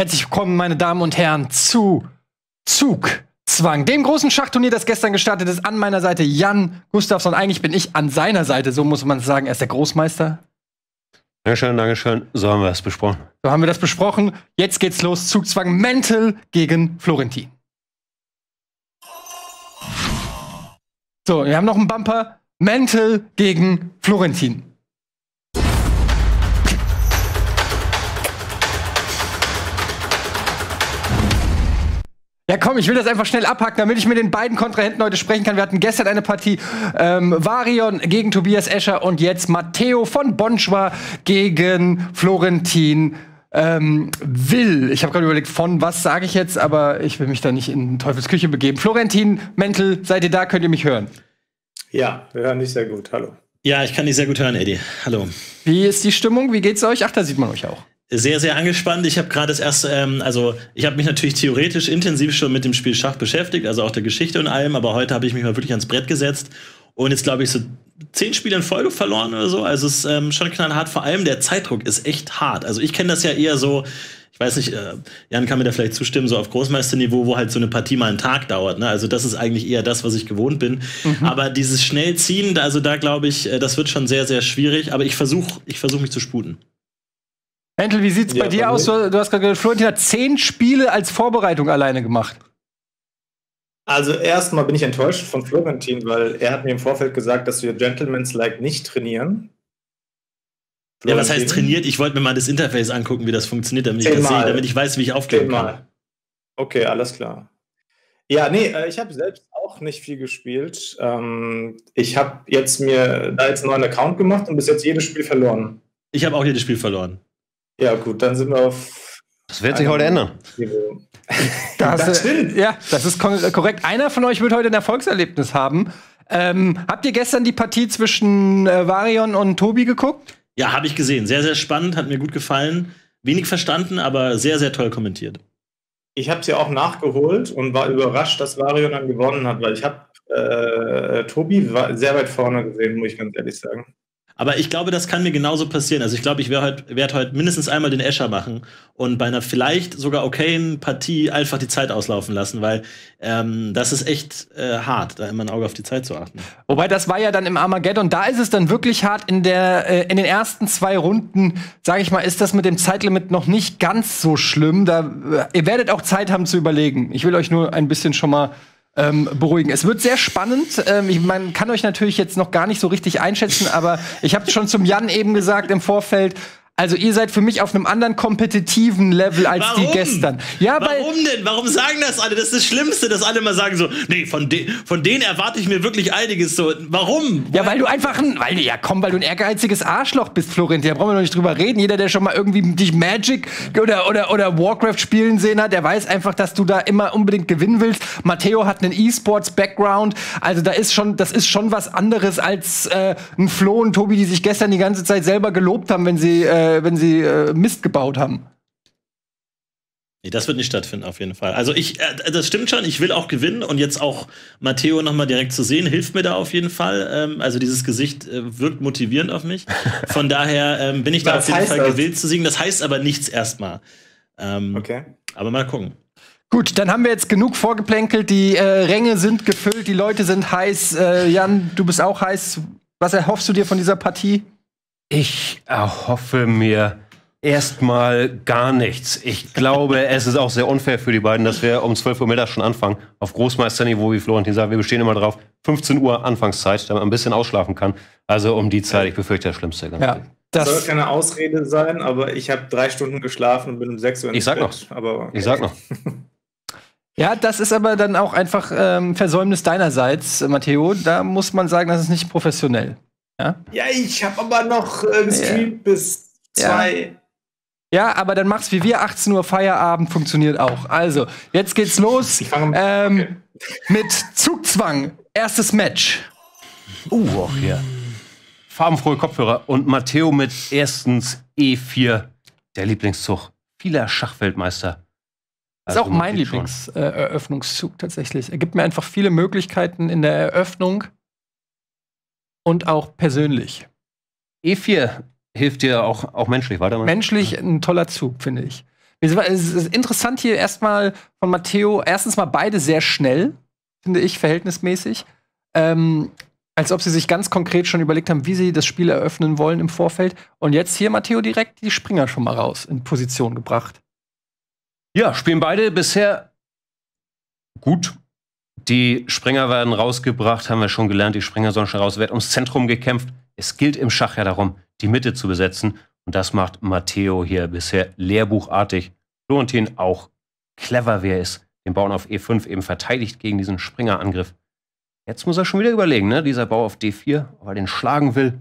Herzlich willkommen, meine Damen und Herren, zu Zugzwang, dem großen Schachturnier, das gestern gestartet ist. An meiner Seite Jan Gustafsson. Eigentlich bin ich an seiner Seite, so muss man sagen. Er ist der Großmeister. Dankeschön, Dankeschön. So haben wir es besprochen. So haben wir das besprochen. Jetzt geht's los. Zugzwang Mental gegen Florentin. So, wir haben noch einen Bumper. Mental gegen Florentin. Ja, komm, ich will das einfach schnell abhacken, damit ich mit den beiden Kontrahenten heute sprechen kann. Wir hatten gestern eine Partie ähm, Varion gegen Tobias Escher und jetzt Matteo von Bonschwa gegen Florentin ähm, Will. Ich habe gerade überlegt, von was sage ich jetzt, aber ich will mich da nicht in Teufelsküche begeben. Florentin Mentel, seid ihr da? Könnt ihr mich hören? Ja, wir hören dich sehr gut. Hallo. Ja, ich kann dich sehr gut hören, Eddie. Hallo. Wie ist die Stimmung? Wie geht's euch? Ach, da sieht man euch auch sehr, sehr angespannt. Ich habe gerade das erste, ähm, also ich habe mich natürlich theoretisch intensiv schon mit dem Spiel Schach beschäftigt, also auch der Geschichte und allem, aber heute habe ich mich mal wirklich ans Brett gesetzt und jetzt, glaube ich, so zehn Spiele in Folge verloren oder so. Also es ist ähm, schon knallhart. Vor allem der Zeitdruck ist echt hart. Also ich kenne das ja eher so, ich weiß nicht, äh, Jan kann mir da vielleicht zustimmen, so auf Großmeisterniveau, wo halt so eine Partie mal einen Tag dauert. Ne? Also das ist eigentlich eher das, was ich gewohnt bin. Mhm. Aber dieses Schnellziehen, also da glaube ich, äh, das wird schon sehr, sehr schwierig. Aber ich versuche ich versuch mich zu sputen. Hentel, wie sieht's ja, bei dir aus? Du, du hast gerade gesagt, Florentin hat zehn Spiele als Vorbereitung alleine gemacht. Also erstmal bin ich enttäuscht von Florentin, weil er hat mir im Vorfeld gesagt, dass wir Gentleman's Like nicht trainieren. Florentin. Ja, was heißt trainiert? Ich wollte mir mal das Interface angucken, wie das funktioniert, damit ich das sehe, damit ich weiß, wie ich aufklären Zehnmal. kann. Okay, alles klar. Ja, nee, äh, ich habe selbst auch nicht viel gespielt. Ähm, ich habe jetzt mir da jetzt einen neuen Account gemacht und bis jetzt jedes Spiel verloren. Ich habe auch jedes Spiel verloren. Ja, gut, dann sind wir auf. Das wird sich heute ändern. Das, das äh, Ja, das ist korrekt. Einer von euch wird heute ein Erfolgserlebnis haben. Ähm, habt ihr gestern die Partie zwischen äh, Varion und Tobi geguckt? Ja, habe ich gesehen. Sehr, sehr spannend, hat mir gut gefallen. Wenig verstanden, aber sehr, sehr toll kommentiert. Ich habe sie ja auch nachgeholt und war überrascht, dass Varion dann gewonnen hat, weil ich habe äh, Tobi sehr weit vorne gesehen, muss ich ganz ehrlich sagen. Aber ich glaube, das kann mir genauso passieren. Also ich glaube, ich werde heute, halt, werd heute mindestens einmal den Escher machen und bei einer vielleicht sogar okayen Partie einfach die Zeit auslaufen lassen, weil ähm, das ist echt äh, hart, da immer ein Auge auf die Zeit zu achten. Wobei, das war ja dann im Armageddon, da ist es dann wirklich hart. In, der, äh, in den ersten zwei Runden, sage ich mal, ist das mit dem Zeitlimit noch nicht ganz so schlimm. Da, äh, ihr werdet auch Zeit haben zu überlegen. Ich will euch nur ein bisschen schon mal ähm, beruhigen. Es wird sehr spannend. Ähm, ich, man kann euch natürlich jetzt noch gar nicht so richtig einschätzen, aber ich habe schon zum Jan eben gesagt im Vorfeld, also ihr seid für mich auf einem anderen kompetitiven Level als Warum? die gestern. Ja, Warum denn? Warum sagen das alle? Das ist das Schlimmste, dass alle mal sagen so, nee, von, de von denen erwarte ich mir wirklich einiges. So, warum? Ja, weil du einfach ein, weil ja komm, weil du ein ehrgeiziges Arschloch bist, Florentin. Da brauchen wir noch nicht drüber reden. Jeder, der schon mal irgendwie dich Magic oder, oder, oder Warcraft spielen sehen hat, der weiß einfach, dass du da immer unbedingt gewinnen willst. Matteo hat einen E-Sports-Background. Also da ist schon, das ist schon was anderes als äh, ein Flo und Tobi, die sich gestern die ganze Zeit selber gelobt haben, wenn sie äh, äh, wenn sie äh, Mist gebaut haben. Nee, das wird nicht stattfinden, auf jeden Fall. Also ich, äh, das stimmt schon, ich will auch gewinnen und jetzt auch Matteo nochmal direkt zu sehen, hilft mir da auf jeden Fall. Ähm, also dieses Gesicht äh, wirkt motivierend auf mich. Von daher ähm, bin ich da auf jeden Fall das? gewillt zu siegen. Das heißt aber nichts erstmal. Ähm, okay. Aber mal gucken. Gut, dann haben wir jetzt genug vorgeplänkelt. Die äh, Ränge sind gefüllt, die Leute sind heiß. Äh, Jan, du bist auch heiß. Was erhoffst du dir von dieser Partie? Ich erhoffe mir erstmal gar nichts. Ich glaube, es ist auch sehr unfair für die beiden, dass wir um 12 Uhr mittags schon anfangen. Auf Großmeisterniveau, wie Florentin sagt, wir bestehen immer drauf. 15 Uhr Anfangszeit, damit man ein bisschen ausschlafen kann. Also um die Zeit, ich befürchte das Schlimmste. Ganz ja. Das soll keine Ausrede sein, aber ich habe drei Stunden geschlafen und bin um 6 Uhr. Ich sag Bett, noch. Aber okay. Ich sag noch. Ja, das ist aber dann auch einfach ähm, Versäumnis deinerseits, Matteo. Da muss man sagen, das ist nicht professionell. Ja, ja ich habe aber noch äh, gestreamt ja. bis zwei. Ja. ja. aber dann mach's wie wir, 18 Uhr Feierabend funktioniert auch. Also, jetzt geht's los ähm, okay. mit Zugzwang. Erstes Match. Uh, auch hier. Farbenfrohe Kopfhörer und Matteo mit erstens E4, der Lieblingszug vieler Schachweltmeister. Das ist auch also, mein Lieblingseröffnungszug tatsächlich. Er gibt mir einfach viele Möglichkeiten in der Eröffnung und auch persönlich. E4 hilft dir auch, auch menschlich weiter. Menschlich ein toller Zug, finde ich. Es ist interessant hier erstmal von Matteo, erstens mal beide sehr schnell, finde ich, verhältnismäßig. Ähm, als ob sie sich ganz konkret schon überlegt haben, wie sie das Spiel eröffnen wollen im Vorfeld. Und jetzt hier Matteo direkt die Springer schon mal raus in Position gebracht. Ja, spielen beide bisher gut die Springer werden rausgebracht, haben wir schon gelernt. Die Springer sollen schon raus. Wird ums Zentrum gekämpft. Es gilt im Schach ja darum, die Mitte zu besetzen. Und das macht Matteo hier bisher lehrbuchartig. Florentin auch clever, wer ist. Den Bauern auf E5 eben verteidigt gegen diesen Springerangriff. Jetzt muss er schon wieder überlegen, ne? dieser Bau auf D4, ob er den schlagen will.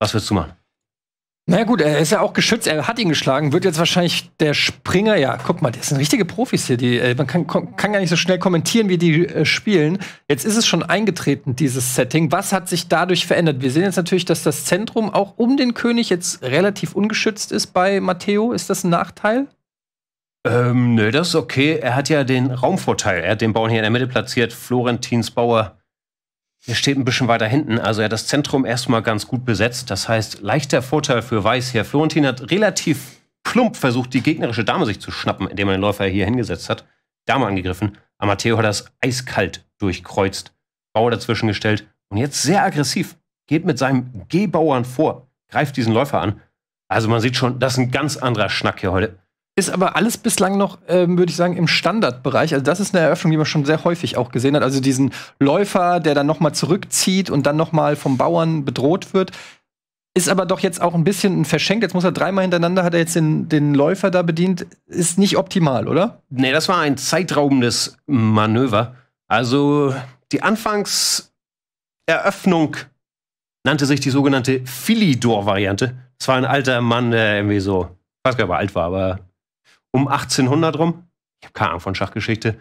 Was willst du machen? Na naja, gut, er ist ja auch geschützt, er hat ihn geschlagen, wird jetzt wahrscheinlich der Springer, ja, guck mal, das sind richtige Profis hier, die, äh, man kann, kann gar nicht so schnell kommentieren, wie die äh, spielen. Jetzt ist es schon eingetreten, dieses Setting. Was hat sich dadurch verändert? Wir sehen jetzt natürlich, dass das Zentrum auch um den König jetzt relativ ungeschützt ist bei Matteo. Ist das ein Nachteil? Ähm, nö, das ist okay. Er hat ja den Raumvorteil. Er hat den Bauern hier in der Mitte platziert. Florentins Bauer er steht ein bisschen weiter hinten, also er hat das Zentrum erstmal ganz gut besetzt. Das heißt, leichter Vorteil für Weiß hier. Florentin hat relativ plump versucht, die gegnerische Dame sich zu schnappen, indem er den Läufer hier hingesetzt hat. Dame angegriffen. Amateo hat das eiskalt durchkreuzt. Bauer dazwischen gestellt. Und jetzt sehr aggressiv. Geht mit seinem Gehbauern vor. Greift diesen Läufer an. Also man sieht schon, das ist ein ganz anderer Schnack hier heute. Ist aber alles bislang noch, ähm, würde ich sagen, im Standardbereich. Also das ist eine Eröffnung, die man schon sehr häufig auch gesehen hat. Also diesen Läufer, der dann noch mal zurückzieht und dann noch mal vom Bauern bedroht wird. Ist aber doch jetzt auch ein bisschen verschenkt. Jetzt muss er dreimal hintereinander, hat er jetzt den, den Läufer da bedient. Ist nicht optimal, oder? Nee, das war ein zeitraubendes Manöver. Also die Anfangseröffnung nannte sich die sogenannte Philidor-Variante. Das war ein alter Mann, der irgendwie so, ich weiß gar nicht, ob er alt war, aber um 1800 rum, ich habe keine Ahnung von Schachgeschichte,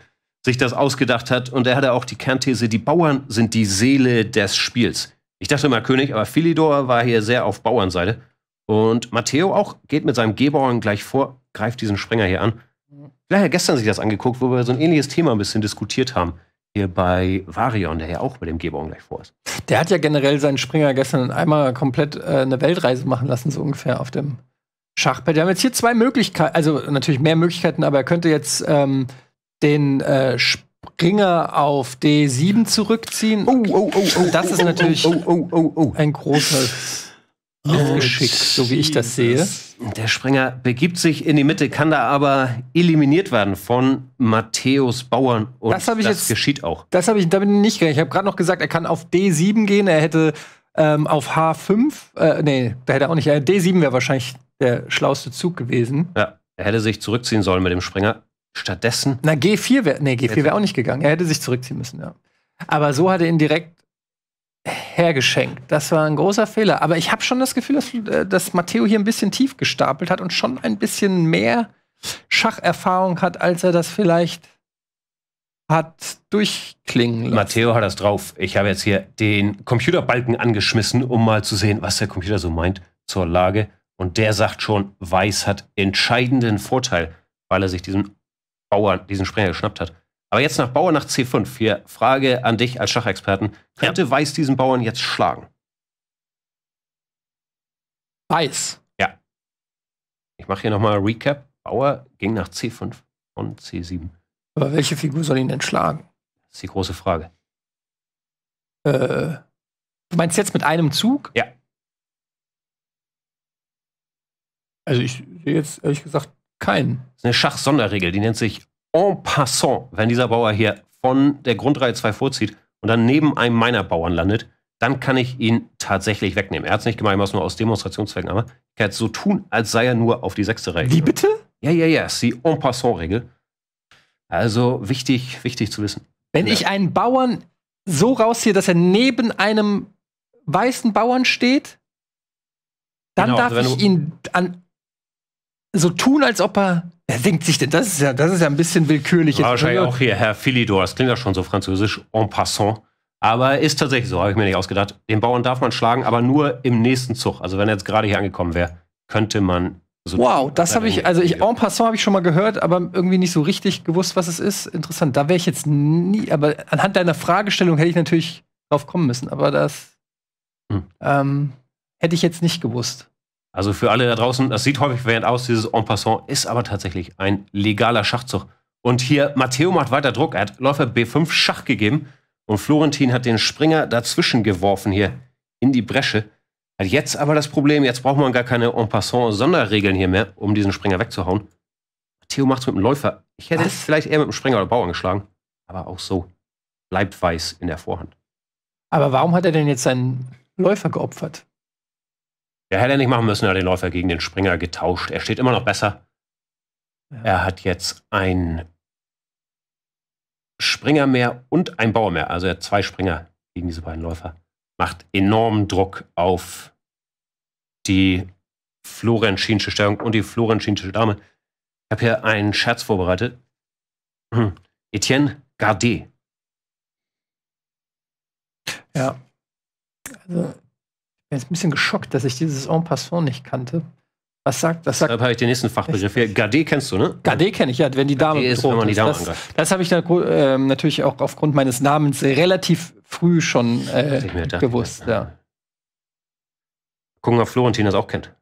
sich das ausgedacht hat. Und er hatte auch die Kernthese, die Bauern sind die Seele des Spiels. Ich dachte immer König, aber Philidor war hier sehr auf Bauernseite. Und Matteo auch geht mit seinem Gebauern gleich vor, greift diesen Sprenger hier an. Vielleicht hat gestern sich das angeguckt, wo wir so ein ähnliches Thema ein bisschen diskutiert haben. Hier bei Varion, der ja auch bei dem Gebauern gleich vor ist. Der hat ja generell seinen Springer gestern einmal komplett äh, eine Weltreise machen lassen, so ungefähr auf dem Schachbrett. Wir haben jetzt hier zwei Möglichkeiten, also natürlich mehr Möglichkeiten, aber er könnte jetzt ähm, den äh, Springer auf D7 zurückziehen. Oh, oh, oh, oh, oh. Das ist oh, natürlich oh, oh, oh, oh ein großes Geschick, so wie ich das sehe. Der Springer begibt sich in die Mitte, kann da aber eliminiert werden von Matthäus Bauern. Und das, das jetzt, geschieht auch. Das habe ich damit nicht gerechnet. Ich habe gerade noch gesagt, er kann auf D7 gehen, er hätte ähm, auf H5, äh, nee, da hätte er auch nicht, äh, D7 wäre wahrscheinlich der schlauste Zug gewesen. Ja, er hätte sich zurückziehen sollen mit dem Springer. Stattdessen. Na, G4 wäre nee, G4 wäre auch nicht gegangen. Er hätte sich zurückziehen müssen, ja. Aber so hat er ihn direkt hergeschenkt. Das war ein großer Fehler. Aber ich habe schon das Gefühl, dass, äh, dass Matteo hier ein bisschen tief gestapelt hat und schon ein bisschen mehr Schacherfahrung hat, als er das vielleicht hat durchklingen lassen. Matteo hat das drauf. Ich habe jetzt hier den Computerbalken angeschmissen, um mal zu sehen, was der Computer so meint zur Lage und der sagt schon, Weiß hat entscheidenden Vorteil, weil er sich diesen Bauern, diesen Springer geschnappt hat. Aber jetzt nach Bauer nach C5. Hier Frage an dich als Schachexperten. Könnte ja. Weiß diesen Bauern jetzt schlagen? Weiß. Ja. Ich mache hier nochmal Recap. Bauer ging nach C5 und C7. Aber welche Figur soll ihn denn schlagen? Das ist die große Frage. Äh, du meinst jetzt mit einem Zug? Ja. Also ich sehe jetzt ehrlich gesagt keinen. Das ist eine Schachsonderregel, die nennt sich en passant, wenn dieser Bauer hier von der Grundreihe 2 vorzieht und dann neben einem meiner Bauern landet, dann kann ich ihn tatsächlich wegnehmen. Er hat es nicht gemeint, was nur aus Demonstrationszwecken, aber ich kann es so tun, als sei er nur auf die sechste Reihe. Wie bitte? Ja, ja, ja, ist die en passant Regel. Also wichtig, wichtig zu wissen. Wenn ja. ich einen Bauern so rausziehe, dass er neben einem weißen Bauern steht, dann genau, also darf also ich ihn an so tun, als ob er. Er denkt sich denn, das ist ja, das ist ja ein bisschen willkürlich. Ja, wahrscheinlich also, auch hier Herr Philidor, das klingt ja schon so französisch, en passant. Aber ist tatsächlich so, habe ich mir nicht ausgedacht. Den Bauern darf man schlagen, aber nur im nächsten Zug. Also wenn er jetzt gerade hier angekommen wäre, könnte man so wow, das habe ich, also ich, en passant habe ich schon mal gehört, aber irgendwie nicht so richtig gewusst, was es ist. Interessant, da wäre ich jetzt nie, aber anhand deiner Fragestellung hätte ich natürlich drauf kommen müssen, aber das hm. ähm, hätte ich jetzt nicht gewusst. Also für alle da draußen, das sieht häufig während aus, dieses En passant ist aber tatsächlich ein legaler Schachzug. Und hier, Matteo macht weiter Druck. Er hat Läufer B5 Schach gegeben und Florentin hat den Springer dazwischen geworfen hier in die Bresche. Hat jetzt aber das Problem, jetzt braucht man gar keine En passant Sonderregeln hier mehr, um diesen Springer wegzuhauen. Matteo macht's mit dem Läufer. Ich hätte es vielleicht eher mit dem Springer oder Bauern geschlagen. Aber auch so bleibt weiß in der Vorhand. Aber warum hat er denn jetzt seinen Läufer geopfert? Ja, hätte er nicht machen müssen, er hat den Läufer gegen den Springer getauscht. Er steht immer noch besser. Ja. Er hat jetzt ein Springer mehr und ein Bauer mehr. Also er hat zwei Springer gegen diese beiden Läufer. Macht enormen Druck auf die florentinische Stellung und die florentinische Dame. Ich habe hier einen Scherz vorbereitet. Hm. Etienne Gardet. Ja. Also bin jetzt ein bisschen geschockt, dass ich dieses En passant nicht kannte. Was sagt, das? Deshalb habe ich den nächsten Fachbegriff hier. Gade kennst du, ne? Gade kenne ich, ja, wenn die Dame Gade ist, wenn man die Dame ist. Das, das habe ich dann, äh, natürlich auch aufgrund meines Namens relativ früh schon äh, gewusst. Ja. ja. Gucken, ob Florentin das auch kennt.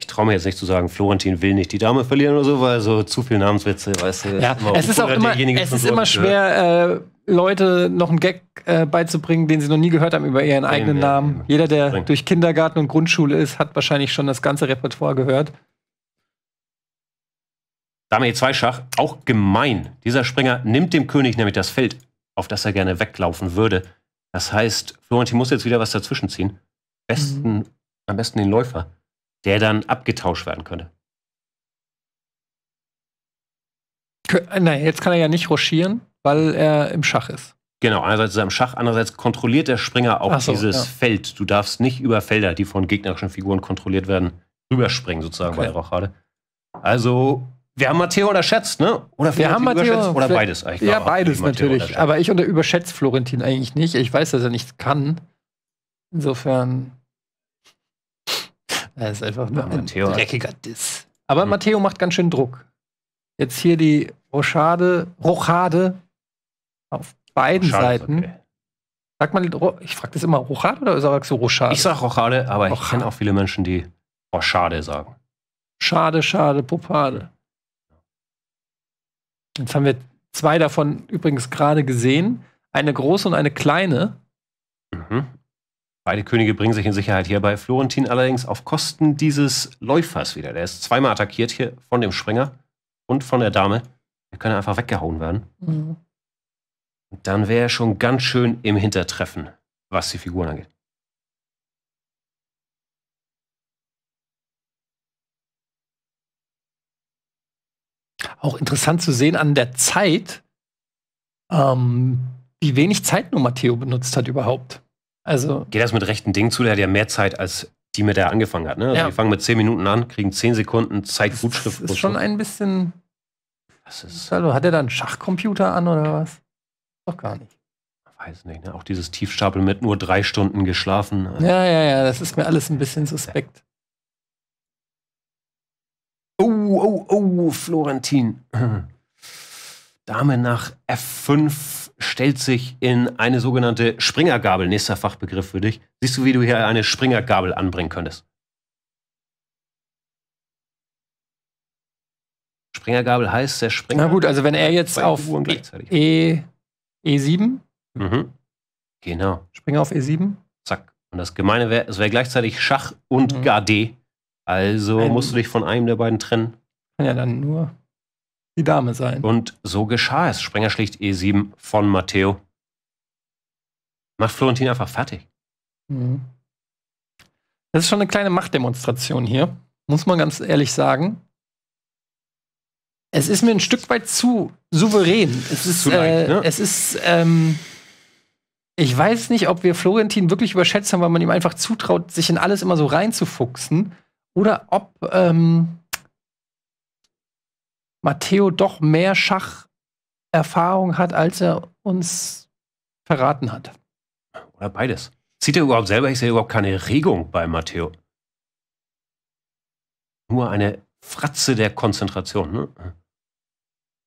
ich traue mir jetzt nicht zu sagen, Florentin will nicht die Dame verlieren oder so, weil so zu viel Namenswitze, weißt du. Ja, es ist auch immer, es ist immer schwer, äh, Leute noch einen Gag äh, beizubringen, den sie noch nie gehört haben über ihren eigenen ja, Namen. Ja, Jeder, der bringt. durch Kindergarten und Grundschule ist, hat wahrscheinlich schon das ganze Repertoire gehört. Dame E2 Schach, auch gemein. Dieser Springer nimmt dem König nämlich das Feld, auf das er gerne weglaufen würde. Das heißt, Florentin muss jetzt wieder was dazwischen ziehen. Besten, mhm. Am besten den Läufer, der dann abgetauscht werden könnte. Nein, jetzt kann er ja nicht rochieren weil er im Schach ist. Genau, einerseits ist er im Schach, andererseits kontrolliert der Springer auch so, dieses ja. Feld. Du darfst nicht über Felder, die von gegnerischen Figuren kontrolliert werden, rüberspringen, sozusagen okay. bei der Rochade. Also, wir haben Matteo unterschätzt, ne? Oder wir haben Matteo oder beides eigentlich. Ja, beides natürlich. Aber ich überschätze Florentin eigentlich nicht. Ich weiß, dass er nichts kann. Insofern. Er ist einfach nur ja, ein Matteo dreckiger Diss. Aber hm. Matteo macht ganz schön Druck. Jetzt hier die Rochade, Rochade auf beiden Rochade Seiten. Okay. Sagt man, ich frage das immer, Rochade oder sagst du Rochade? Ich sag Rochade, aber Rochade. ich kenne auch viele Menschen, die Rochade sagen. Schade, schade, Popade. Jetzt haben wir zwei davon übrigens gerade gesehen. Eine große und eine kleine. Mhm. Beide Könige bringen sich in Sicherheit hierbei. Florentin allerdings auf Kosten dieses Läufers wieder. Der ist zweimal attackiert hier von dem Springer und von der Dame. Er könnte einfach weggehauen werden. Mhm dann wäre er schon ganz schön im Hintertreffen, was die Figuren angeht. Auch interessant zu sehen an der Zeit, ähm, wie wenig Zeit nur Matteo benutzt hat überhaupt. Also Geht das mit rechten Dingen zu? Der hat ja mehr Zeit als die, mit der er angefangen hat. Ne? Also ja. Die fangen mit 10 Minuten an, kriegen 10 Sekunden Zeitgutschrift. Das ist schon ein bisschen. Das ist also, hat er da einen Schachcomputer an oder was? Doch gar nicht. Weiß nicht, ne? Auch dieses Tiefstapel mit nur drei Stunden geschlafen. Ja, ja, ja, das ist mir alles ein bisschen suspekt. Oh, oh, oh, Florentin. Dame nach F5 stellt sich in eine sogenannte Springergabel. Nächster Fachbegriff für dich. Siehst du, wie du hier eine Springergabel anbringen könntest? Springergabel heißt, der Springer. Na gut, also wenn er jetzt auf E, E7. Mhm. Genau. Springer auf E7. Zack. Und das Gemeine wäre, es wäre gleichzeitig Schach und mhm. Gade. Also Ein musst du dich von einem der beiden trennen. Kann ja dann nur die Dame sein. Und so geschah es. Springer schlicht E7 von Matteo. Macht Florentin einfach fertig. Mhm. Das ist schon eine kleine Machtdemonstration hier, muss man ganz ehrlich sagen es ist mir ein Stück weit zu souverän. Es ist, leicht, äh, ne? es ist, ähm, ich weiß nicht, ob wir Florentin wirklich überschätzt haben, weil man ihm einfach zutraut, sich in alles immer so reinzufuchsen, oder ob ähm, Matteo doch mehr Schacherfahrung hat, als er uns verraten hat. Oder beides. Sieht er überhaupt selber, ich sehe überhaupt keine Regung bei Matteo. Nur eine Fratze der Konzentration. Ne?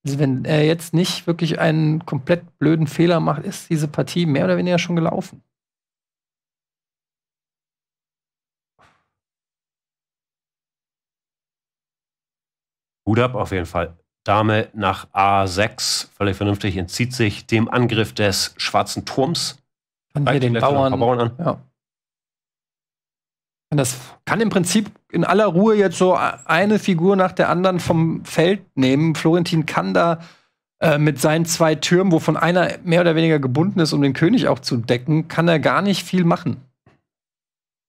Also wenn er jetzt nicht wirklich einen komplett blöden Fehler macht, ist diese Partie mehr oder weniger schon gelaufen. Hut ab auf jeden Fall. Dame nach A6, völlig vernünftig, entzieht sich dem Angriff des schwarzen Turms. Kann hier den Bauern, Bauern an. Ja. Das kann im Prinzip in aller Ruhe jetzt so eine Figur nach der anderen vom Feld nehmen. Florentin kann da äh, mit seinen zwei Türmen, wovon einer mehr oder weniger gebunden ist, um den König auch zu decken, kann er gar nicht viel machen.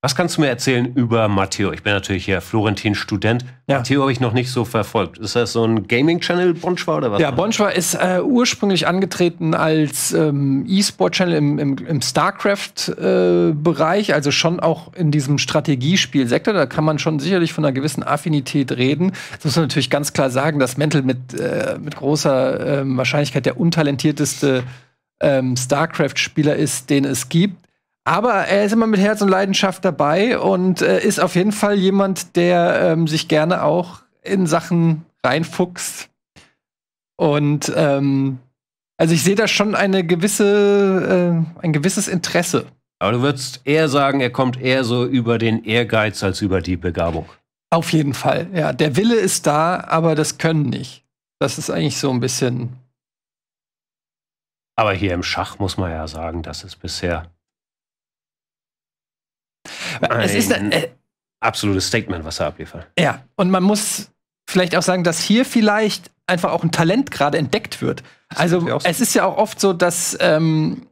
Was kannst du mir erzählen über Matteo? Ich bin natürlich ja Florentin-Student. Ja. Matteo habe ich noch nicht so verfolgt. Ist das so ein Gaming-Channel, Bonchwa oder was? Ja, Bonchwa ist äh, ursprünglich angetreten als ähm, E-Sport-Channel im, im, im StarCraft-Bereich, äh, also schon auch in diesem Strategiespielsektor. Da kann man schon sicherlich von einer gewissen Affinität reden. Das muss man natürlich ganz klar sagen, dass Mental mit, äh, mit großer ähm, Wahrscheinlichkeit der untalentierteste ähm, StarCraft-Spieler ist, den es gibt. Aber er ist immer mit Herz und Leidenschaft dabei und äh, ist auf jeden Fall jemand, der ähm, sich gerne auch in Sachen reinfuchst. Und ähm, also ich sehe da schon eine gewisse, äh, ein gewisses Interesse. Aber du würdest eher sagen, er kommt eher so über den Ehrgeiz als über die Begabung. Auf jeden Fall, ja. Der Wille ist da, aber das Können nicht. Das ist eigentlich so ein bisschen. Aber hier im Schach muss man ja sagen, das ist bisher äh, es ist ein äh, absolutes Statement, was er abliefert. Ja, und man muss vielleicht auch sagen, dass hier vielleicht einfach auch ein Talent gerade entdeckt wird. Das also so. es ist ja auch oft so, dass, ähm,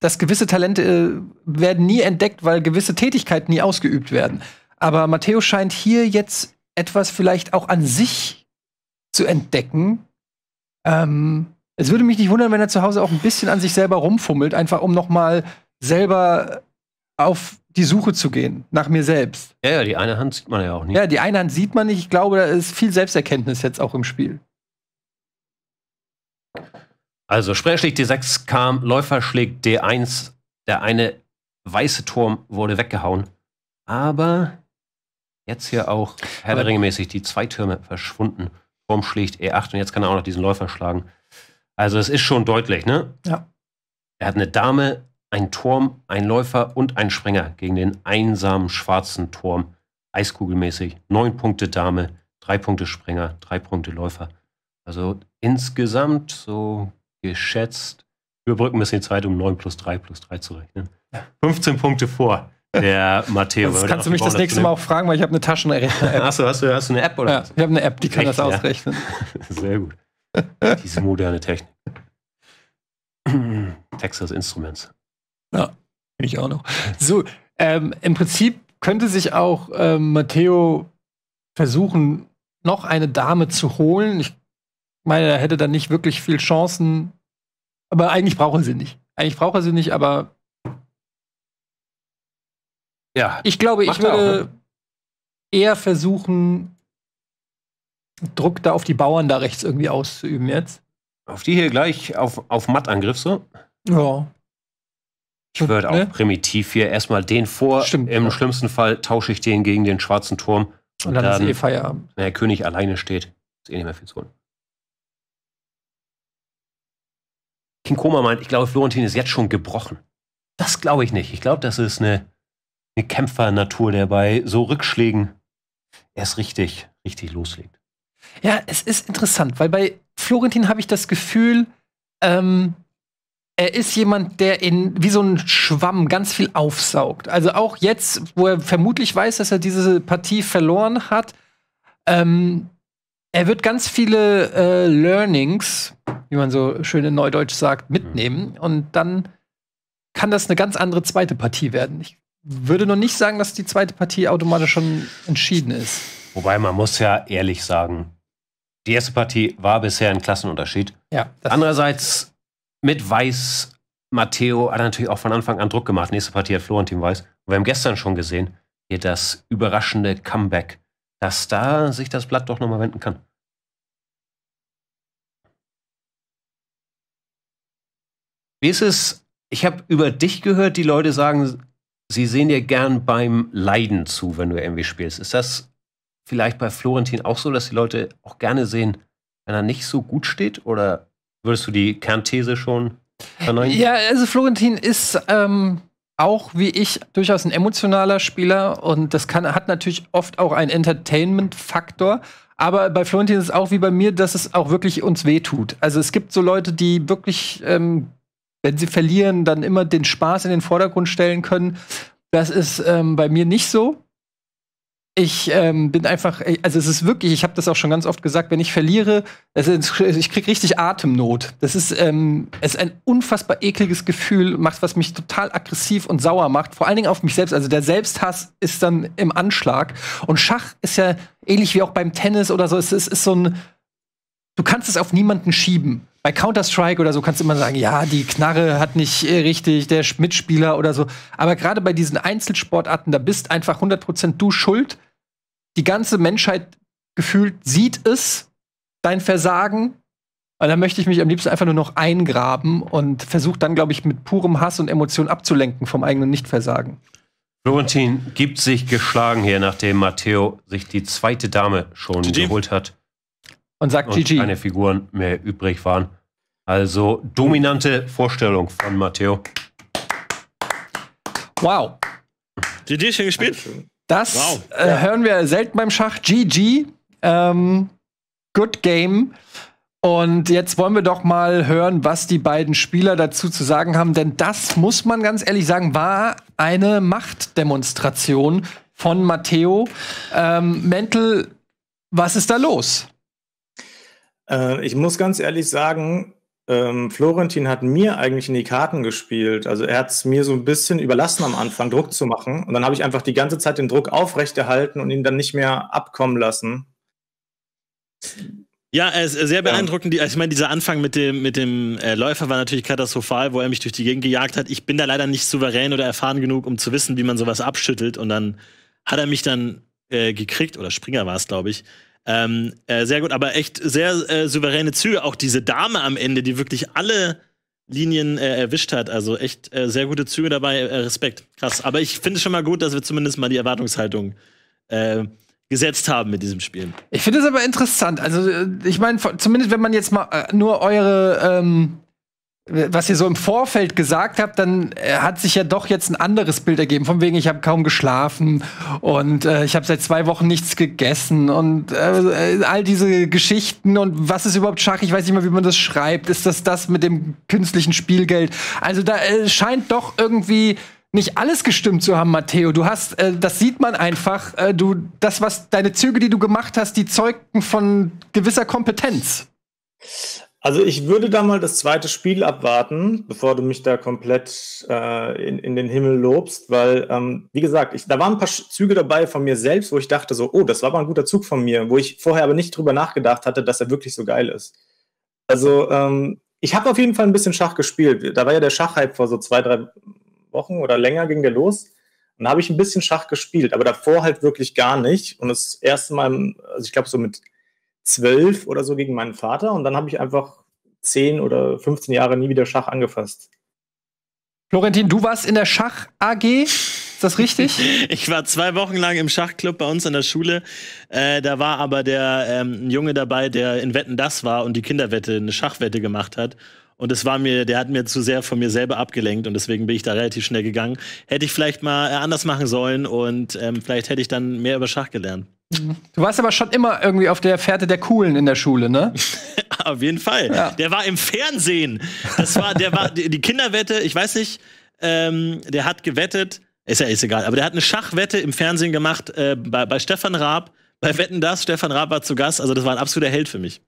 dass gewisse Talente äh, werden nie entdeckt, weil gewisse Tätigkeiten nie ausgeübt werden. Aber Matteo scheint hier jetzt etwas vielleicht auch an sich zu entdecken. Ähm, es würde mich nicht wundern, wenn er zu Hause auch ein bisschen an sich selber rumfummelt, einfach um noch mal selber auf die Suche zu gehen nach mir selbst. Ja, ja, die eine Hand sieht man ja auch nicht. Ja, die eine Hand sieht man nicht. Ich glaube, da ist viel Selbsterkenntnis jetzt auch im Spiel. Also Speerschläg D6 kam, Läufer schlägt D1, der eine weiße Turm wurde weggehauen. Aber jetzt hier auch Herr mäßig die zwei Türme verschwunden. Turm schlägt E8 und jetzt kann er auch noch diesen Läufer schlagen. Also es ist schon deutlich, ne? Ja. Er hat eine Dame ein Turm, ein Läufer und ein Sprenger gegen den einsamen schwarzen Turm. Eiskugelmäßig. Neun Punkte Dame, drei Punkte Sprenger, drei Punkte Läufer. Also insgesamt so geschätzt. Wir brücken ein bisschen Zeit, um 9 plus 3 plus 3 zu rechnen. 15 Punkte vor der Matteo. Das kannst du mich das nächste Mal auch fragen, weil ich habe eine Taschenrechner-App. Achso, hast du, hast du eine App oder ja, was? Ich habe eine App, die kann Echt, das ausrechnen. Ja. Sehr gut. Diese moderne Technik. Texas Instruments. Ja, ich auch noch. So, ähm, im Prinzip könnte sich auch ähm, Matteo versuchen, noch eine Dame zu holen. Ich meine, er hätte dann nicht wirklich viel Chancen. Aber eigentlich braucht er sie nicht. Eigentlich braucht er sie nicht, aber. Ja. Ich glaube, ich würde auch, ne? eher versuchen, Druck da auf die Bauern da rechts irgendwie auszuüben jetzt. Auf die hier gleich auf, auf matt so? Ja. Ich würde ne? auch primitiv hier erstmal den vor. Stimmt, Im ja. schlimmsten Fall tausche ich den gegen den schwarzen Turm. Und, und dann, dann ist eh Feierabend. Wenn der König alleine steht, ist eh nicht mehr viel zu holen. King Koma meint, ich glaube, Florentin ist jetzt schon gebrochen. Das glaube ich nicht. Ich glaube, das ist eine, eine Kämpfernatur, der bei so Rückschlägen erst richtig, richtig loslegt. Ja, es ist interessant, weil bei Florentin habe ich das Gefühl, ähm, er ist jemand, der in wie so ein Schwamm ganz viel aufsaugt. Also auch jetzt, wo er vermutlich weiß, dass er diese Partie verloren hat, ähm, er wird ganz viele äh, Learnings, wie man so schön in Neudeutsch sagt, mhm. mitnehmen und dann kann das eine ganz andere zweite Partie werden. Ich würde noch nicht sagen, dass die zweite Partie automatisch schon entschieden ist. Wobei man muss ja ehrlich sagen, die erste Partie war bisher ein Klassenunterschied. Ja, Andererseits mit Weiß, Matteo hat natürlich auch von Anfang an Druck gemacht. Nächste Partie hat Florentin Weiß. wir haben gestern schon gesehen, hier das überraschende Comeback, dass da sich das Blatt doch nochmal wenden kann. Wie ist es? Ich habe über dich gehört, die Leute sagen, sie sehen dir gern beim Leiden zu, wenn du irgendwie spielst. Ist das vielleicht bei Florentin auch so, dass die Leute auch gerne sehen, wenn er nicht so gut steht? Oder Würdest du die Kernthese schon verneinen? Ja, also Florentin ist ähm, auch wie ich durchaus ein emotionaler Spieler und das kann, hat natürlich oft auch einen Entertainment-Faktor. Aber bei Florentin ist es auch wie bei mir, dass es auch wirklich uns wehtut. Also es gibt so Leute, die wirklich, ähm, wenn sie verlieren, dann immer den Spaß in den Vordergrund stellen können. Das ist ähm, bei mir nicht so ich ähm, bin einfach, äh, also es ist wirklich, ich habe das auch schon ganz oft gesagt, wenn ich verliere, also ich krieg richtig Atemnot. Das ist, ähm, es ist ein unfassbar ekliges Gefühl, macht was mich total aggressiv und sauer macht, vor allen Dingen auf mich selbst. Also der Selbsthass ist dann im Anschlag. Und Schach ist ja ähnlich wie auch beim Tennis oder so. Es ist, ist so ein, du kannst es auf niemanden schieben. Bei Counter-Strike oder so kannst du immer sagen, ja, die Knarre hat nicht äh, richtig, der Mitspieler oder so. Aber gerade bei diesen Einzelsportarten, da bist einfach 100% du schuld die ganze Menschheit gefühlt sieht es, dein Versagen. Und dann möchte ich mich am liebsten einfach nur noch eingraben und versuche dann, glaube ich, mit purem Hass und Emotion abzulenken vom eigenen Nichtversagen. Florentin gibt sich geschlagen hier, nachdem Matteo sich die zweite Dame schon Gigi. geholt hat. Und sagt und keine Figuren mehr übrig waren. Also dominante Vorstellung von Matteo. Wow. GG, schön gespielt? Dankeschön. Das wow. äh, hören wir selten beim Schach. GG. Ähm, good game. Und jetzt wollen wir doch mal hören, was die beiden Spieler dazu zu sagen haben, denn das muss man ganz ehrlich sagen, war eine Machtdemonstration von Matteo. Ähm, Mental, was ist da los? Äh, ich muss ganz ehrlich sagen, ähm, Florentin hat mir eigentlich in die Karten gespielt. Also er hat es mir so ein bisschen überlassen am Anfang, Druck zu machen. Und dann habe ich einfach die ganze Zeit den Druck aufrechterhalten und ihn dann nicht mehr abkommen lassen. Ja, äh, sehr beeindruckend. Ja. Also ich meine, dieser Anfang mit dem, mit dem äh, Läufer war natürlich katastrophal, wo er mich durch die Gegend gejagt hat. Ich bin da leider nicht souverän oder erfahren genug, um zu wissen, wie man sowas abschüttelt. Und dann hat er mich dann äh, gekriegt, oder Springer war es, glaube ich, ähm, äh, sehr gut, aber echt sehr äh, souveräne Züge. Auch diese Dame am Ende, die wirklich alle Linien äh, erwischt hat. Also echt äh, sehr gute Züge dabei. Äh, Respekt. Krass. Aber ich finde es schon mal gut, dass wir zumindest mal die Erwartungshaltung äh, gesetzt haben mit diesem Spiel. Ich finde es aber interessant. Also, ich meine, zumindest wenn man jetzt mal nur eure. Ähm was ihr so im Vorfeld gesagt habt, dann äh, hat sich ja doch jetzt ein anderes Bild ergeben. Von wegen, ich habe kaum geschlafen und äh, ich habe seit zwei Wochen nichts gegessen und äh, all diese Geschichten und was ist überhaupt Schach? Ich weiß nicht mal, wie man das schreibt. Ist das das mit dem künstlichen Spielgeld? Also da äh, scheint doch irgendwie nicht alles gestimmt zu haben, Matteo. Du hast, äh, das sieht man einfach. Äh, du, das was deine Züge, die du gemacht hast, die zeugten von gewisser Kompetenz. Also ich würde da mal das zweite Spiel abwarten, bevor du mich da komplett äh, in, in den Himmel lobst, weil, ähm, wie gesagt, ich, da waren ein paar Züge dabei von mir selbst, wo ich dachte so, oh, das war mal ein guter Zug von mir, wo ich vorher aber nicht drüber nachgedacht hatte, dass er wirklich so geil ist. Also ähm, ich habe auf jeden Fall ein bisschen Schach gespielt. Da war ja der Schachhype vor so zwei, drei Wochen oder länger ging der los. Und da habe ich ein bisschen Schach gespielt, aber davor halt wirklich gar nicht. Und das erste Mal, also ich glaube so mit zwölf oder so gegen meinen Vater und dann habe ich einfach zehn oder 15 Jahre nie wieder Schach angefasst. Florentin, du warst in der Schach AG, ist das richtig? ich war zwei Wochen lang im Schachclub bei uns in der Schule. Äh, da war aber der ähm, ein Junge dabei, der in Wetten das war und die Kinderwette, eine Schachwette gemacht hat. Und das war mir, der hat mir zu sehr von mir selber abgelenkt und deswegen bin ich da relativ schnell gegangen. Hätte ich vielleicht mal äh, anders machen sollen und ähm, vielleicht hätte ich dann mehr über Schach gelernt. Mhm. Du warst aber schon immer irgendwie auf der Fährte der Coolen in der Schule, ne? auf jeden Fall. Ja. Der war im Fernsehen. Das war, der war, die Kinderwette, ich weiß nicht, ähm, der hat gewettet, ist ja ist egal, aber der hat eine Schachwette im Fernsehen gemacht äh, bei, bei Stefan Raab. Bei Wetten das, Stefan Raab war zu Gast, also das war ein absoluter Held für mich.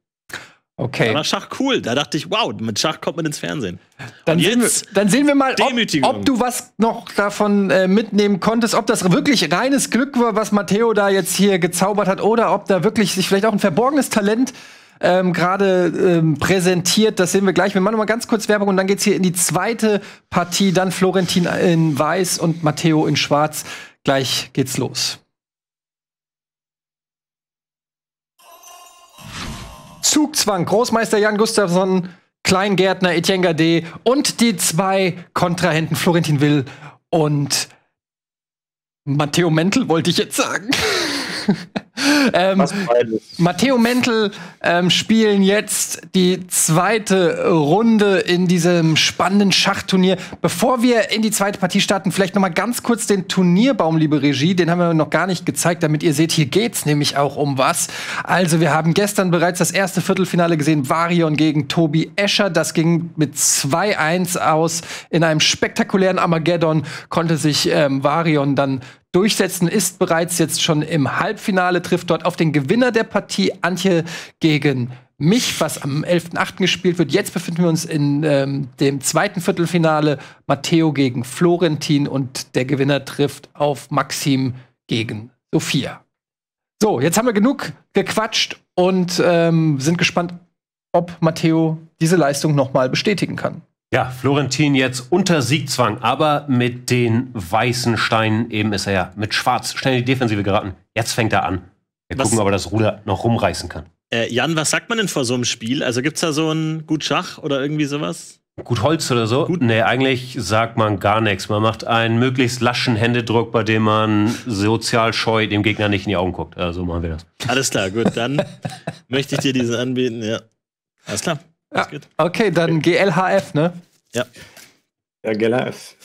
Okay. Dann war Schach cool. Da dachte ich, wow, mit Schach kommt man ins Fernsehen. Dann, sehen wir, dann sehen wir, mal, ob, ob, du was noch davon äh, mitnehmen konntest, ob das wirklich reines Glück war, was Matteo da jetzt hier gezaubert hat, oder ob da wirklich sich vielleicht auch ein verborgenes Talent ähm, gerade ähm, präsentiert. Das sehen wir gleich. Wir machen noch mal ganz kurz Werbung und dann geht's hier in die zweite Partie. Dann Florentin in Weiß und Matteo in Schwarz. Gleich geht's los. Zugzwang, Großmeister Jan Gustafsson, Kleingärtner Etienne Gade und die zwei Kontrahenten Florentin Will und Matteo Mentel, wollte ich jetzt sagen. ähm, Matteo Mentel ähm, spielen jetzt die zweite Runde in diesem spannenden Schachturnier. Bevor wir in die zweite Partie starten, vielleicht noch mal ganz kurz den Turnierbaum, liebe Regie. Den haben wir noch gar nicht gezeigt, damit ihr seht, hier geht's nämlich auch um was. Also wir haben gestern bereits das erste Viertelfinale gesehen. Varion gegen Tobi Escher. Das ging mit 2-1 aus. In einem spektakulären Armageddon konnte sich ähm, Varion dann durchsetzen, ist bereits jetzt schon im Halbfinale, trifft dort auf den Gewinner der Partie Antje gegen mich, was am 11.8. gespielt wird. Jetzt befinden wir uns in ähm, dem zweiten Viertelfinale. Matteo gegen Florentin und der Gewinner trifft auf Maxim gegen Sophia. So, jetzt haben wir genug gequatscht und ähm, sind gespannt, ob Matteo diese Leistung nochmal bestätigen kann. Ja, Florentin jetzt unter Siegzwang, aber mit den weißen Steinen eben ist er ja mit Schwarz schnell in die Defensive geraten. Jetzt fängt er an. Wir was, gucken, ob er das Ruder noch rumreißen kann. Äh, Jan, was sagt man denn vor so einem Spiel? Also gibt es da so ein Gut Schach oder irgendwie sowas? Gut Holz oder so? Gut. Nee, eigentlich sagt man gar nichts. Man macht einen möglichst laschen Händedruck, bei dem man sozial scheu dem Gegner nicht in die Augen guckt. Also machen wir das. Alles klar, gut, dann möchte ich dir diesen anbieten, ja. Alles klar. Ja. Okay, dann okay. GLHF, ne? Ja. Ja, GLHF.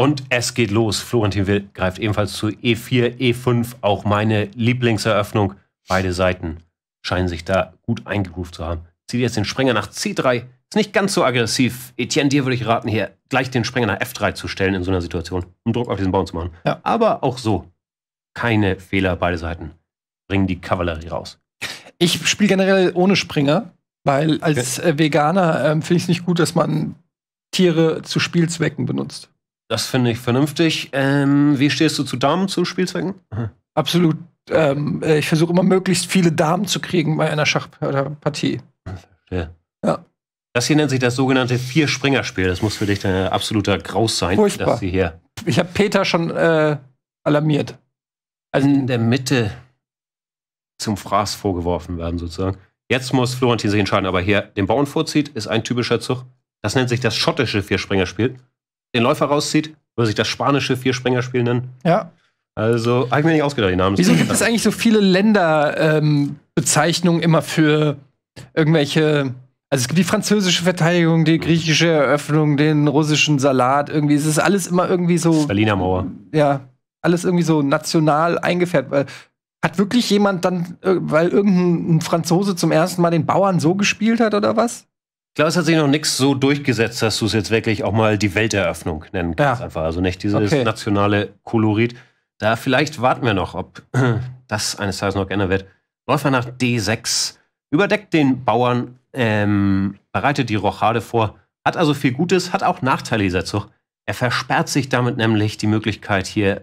Und es geht los. Florentin will, greift ebenfalls zu E4, E5, auch meine Lieblingseröffnung. Beide Seiten scheinen sich da gut eingegroovt zu haben. Zieht jetzt den Sprenger nach C3. Ist nicht ganz so aggressiv. Etienne, dir würde ich raten, hier gleich den Sprenger nach F3 zu stellen in so einer Situation, um Druck auf diesen Bauern zu machen. Ja. Aber auch so keine Fehler beide Seiten bringen die Kavallerie raus. Ich spiele generell ohne Springer, weil als okay. Äh, Veganer ähm, finde ich es nicht gut, dass man Tiere zu Spielzwecken benutzt. Das finde ich vernünftig. Ähm, wie stehst du zu Damen zu Spielzwecken? Hm. Absolut. Ähm, äh, ich versuche immer möglichst viele Damen zu kriegen bei einer Schachpartie. Ja. Ah, ja. Das hier nennt sich das sogenannte Vier-Springer-Spiel. Das muss für dich ein absoluter Graus sein. Furchtbar. Ich habe Peter schon äh, alarmiert. Also in der Mitte zum Fraß vorgeworfen werden, sozusagen. Jetzt muss Florentin sich entscheiden, aber hier den Bauern vorzieht, ist ein typischer Zug. Das nennt sich das schottische Vierspringerspiel. Den Läufer rauszieht, würde sich das spanische Vierspringerspiel nennen. Ja. Also, habe ich mir nicht ausgedacht, die Namen. Wieso gibt es eigentlich so viele Länderbezeichnungen ähm, immer für irgendwelche also es gibt die französische Verteidigung, die griechische Eröffnung, den russischen Salat, irgendwie. Es ist alles immer irgendwie so. Berliner Mauer. Ja, alles irgendwie so national eingefärbt. Weil hat wirklich jemand dann, äh, weil irgendein Franzose zum ersten Mal den Bauern so gespielt hat oder was? Ich glaube, es hat sich noch nichts so durchgesetzt, dass du es jetzt wirklich auch mal die Welteröffnung nennen kannst. Ja. Einfach. Also nicht dieses okay. nationale Kolorit. Da vielleicht warten wir noch, ob das eines Tages noch geändert wird. Läufer nach D6 überdeckt den Bauern, ähm, bereitet die Rochade vor, hat also viel Gutes, hat auch Nachteile dieser Zug. Er versperrt sich damit nämlich die Möglichkeit, hier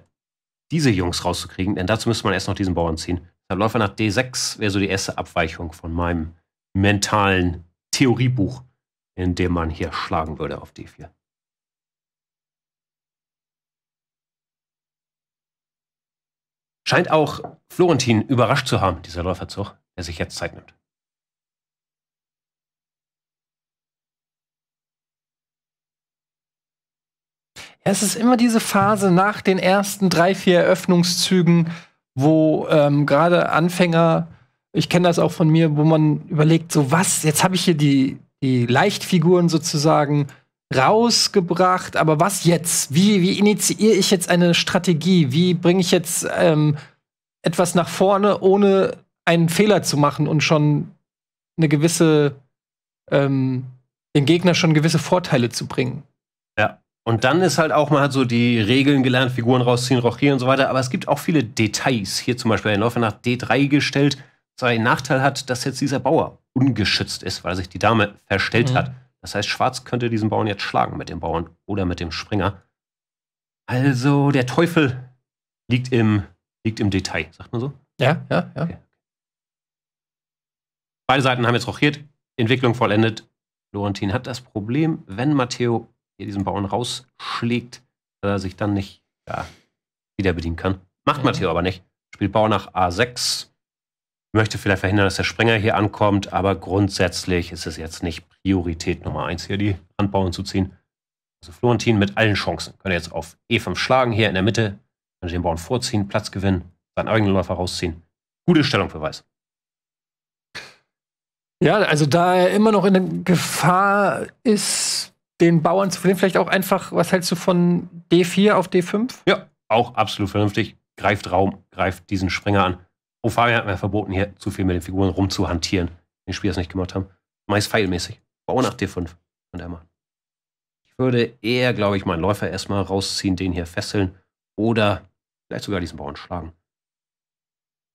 diese Jungs rauszukriegen, denn dazu müsste man erst noch diesen Bauern ziehen. Der Läufer nach D6 wäre so die erste Abweichung von meinem mentalen Theoriebuch, in dem man hier schlagen würde auf D4. Scheint auch Florentin überrascht zu haben, dieser Läuferzug, der sich jetzt Zeit nimmt. es ist immer diese Phase nach den ersten drei, vier Eröffnungszügen, wo ähm, gerade Anfänger, ich kenne das auch von mir, wo man überlegt, so was, jetzt habe ich hier die, die Leichtfiguren sozusagen rausgebracht, aber was jetzt? Wie, wie initiiere ich jetzt eine Strategie? Wie bringe ich jetzt ähm, etwas nach vorne, ohne einen Fehler zu machen und schon eine gewisse, ähm, dem Gegner schon gewisse Vorteile zu bringen? Und dann ist halt auch, man hat so die Regeln gelernt, Figuren rausziehen, rochieren und so weiter. Aber es gibt auch viele Details. Hier zum Beispiel ein Läufer nach D3 gestellt. ein Nachteil hat, dass jetzt dieser Bauer ungeschützt ist, weil sich die Dame verstellt mhm. hat. Das heißt, Schwarz könnte diesen Bauern jetzt schlagen mit dem Bauern oder mit dem Springer. Also der Teufel liegt im, liegt im Detail, sagt man so? Ja, ja, ja. Okay. Beide Seiten haben jetzt rochiert, Entwicklung vollendet. Florentin hat das Problem, wenn Matteo hier diesen Bauern rausschlägt, dass er sich dann nicht ja, wieder bedienen kann. Macht ja. Mhm. Matteo aber nicht. Spielt Bauer nach A6. Möchte vielleicht verhindern, dass der Springer hier ankommt, aber grundsätzlich ist es jetzt nicht Priorität Nummer 1, hier die Handbauern zu ziehen. Also Florentin mit allen Chancen. Könnte jetzt auf E5 schlagen, hier in der Mitte. Kann den Bauern vorziehen, Platz gewinnen, seinen eigenen Läufer rausziehen. Gute Stellung für Weiß. Ja, also da er immer noch in der Gefahr ist, den Bauern zu verlieren. Vielleicht auch einfach, was hältst du von D4 auf D5? Ja, auch absolut vernünftig. Greift Raum, greift diesen Springer an. Oh, Fabian hat mir verboten, hier zu viel mit den Figuren rumzuhantieren, wenn die Spieler es nicht gemacht haben. Meist pfeilmäßig. Bau nach D5 und er Ich würde eher, glaube ich, meinen Läufer erstmal rausziehen, den hier fesseln oder vielleicht sogar diesen Bauern schlagen.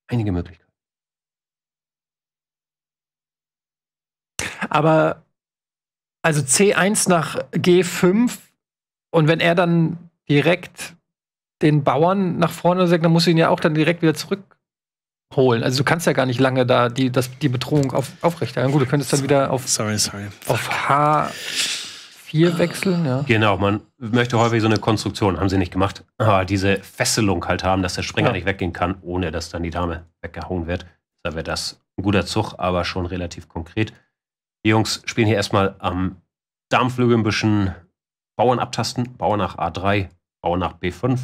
Einige Möglichkeiten. Aber also C1 nach G5 und wenn er dann direkt den Bauern nach vorne sagt, dann muss du ihn ja auch dann direkt wieder zurückholen. Also du kannst ja gar nicht lange da die, das, die Bedrohung auf, aufrechterhalten. Gut, du könntest dann wieder auf, sorry, sorry. auf H4 wechseln. Ja. Genau, man möchte häufig so eine Konstruktion, haben sie nicht gemacht, aber diese Fesselung halt haben, dass der Springer ja. nicht weggehen kann, ohne dass dann die Dame weggehauen wird. Da wäre das ein guter Zug, aber schon relativ konkret. Die Jungs spielen hier erstmal am Darmflügel ein bisschen Bauern abtasten. Bauer nach A3, Bauer nach B5.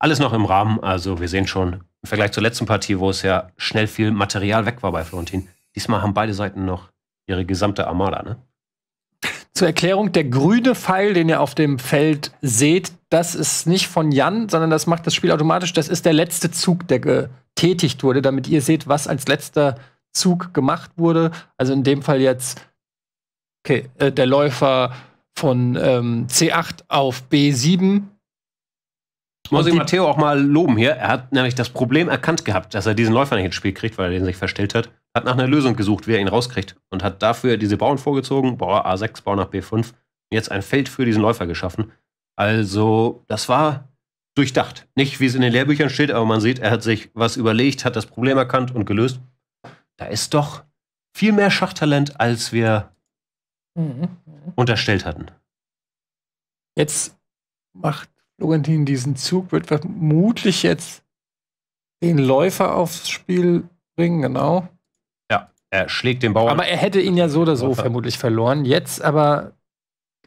Alles noch im Rahmen. Also wir sehen schon im Vergleich zur letzten Partie, wo es ja schnell viel Material weg war bei Florentin. Diesmal haben beide Seiten noch ihre gesamte Armada, ne? Zur Erklärung, der grüne Pfeil, den ihr auf dem Feld seht, das ist nicht von Jan, sondern das macht das Spiel automatisch. Das ist der letzte Zug, der getätigt wurde, damit ihr seht, was als letzter Zug gemacht wurde. Also in dem Fall jetzt, okay, äh, der Läufer von ähm, C8 auf B7. Muss ich Matteo auch mal loben hier. Er hat nämlich das Problem erkannt gehabt, dass er diesen Läufer nicht ins Spiel kriegt, weil er den sich verstellt hat. Hat nach einer Lösung gesucht, wie er ihn rauskriegt. Und hat dafür diese Bauern vorgezogen. Bauer A6, Bauer nach B5. Jetzt ein Feld für diesen Läufer geschaffen. Also, das war durchdacht. Nicht, wie es in den Lehrbüchern steht, aber man sieht, er hat sich was überlegt, hat das Problem erkannt und gelöst da ist doch viel mehr Schachtalent, als wir mhm. unterstellt hatten. Jetzt macht Florentin diesen Zug, wird vermutlich jetzt den Läufer aufs Spiel bringen, genau. Ja, er schlägt den Bauern. Aber er hätte ihn ja so oder so vermutlich verloren. Jetzt aber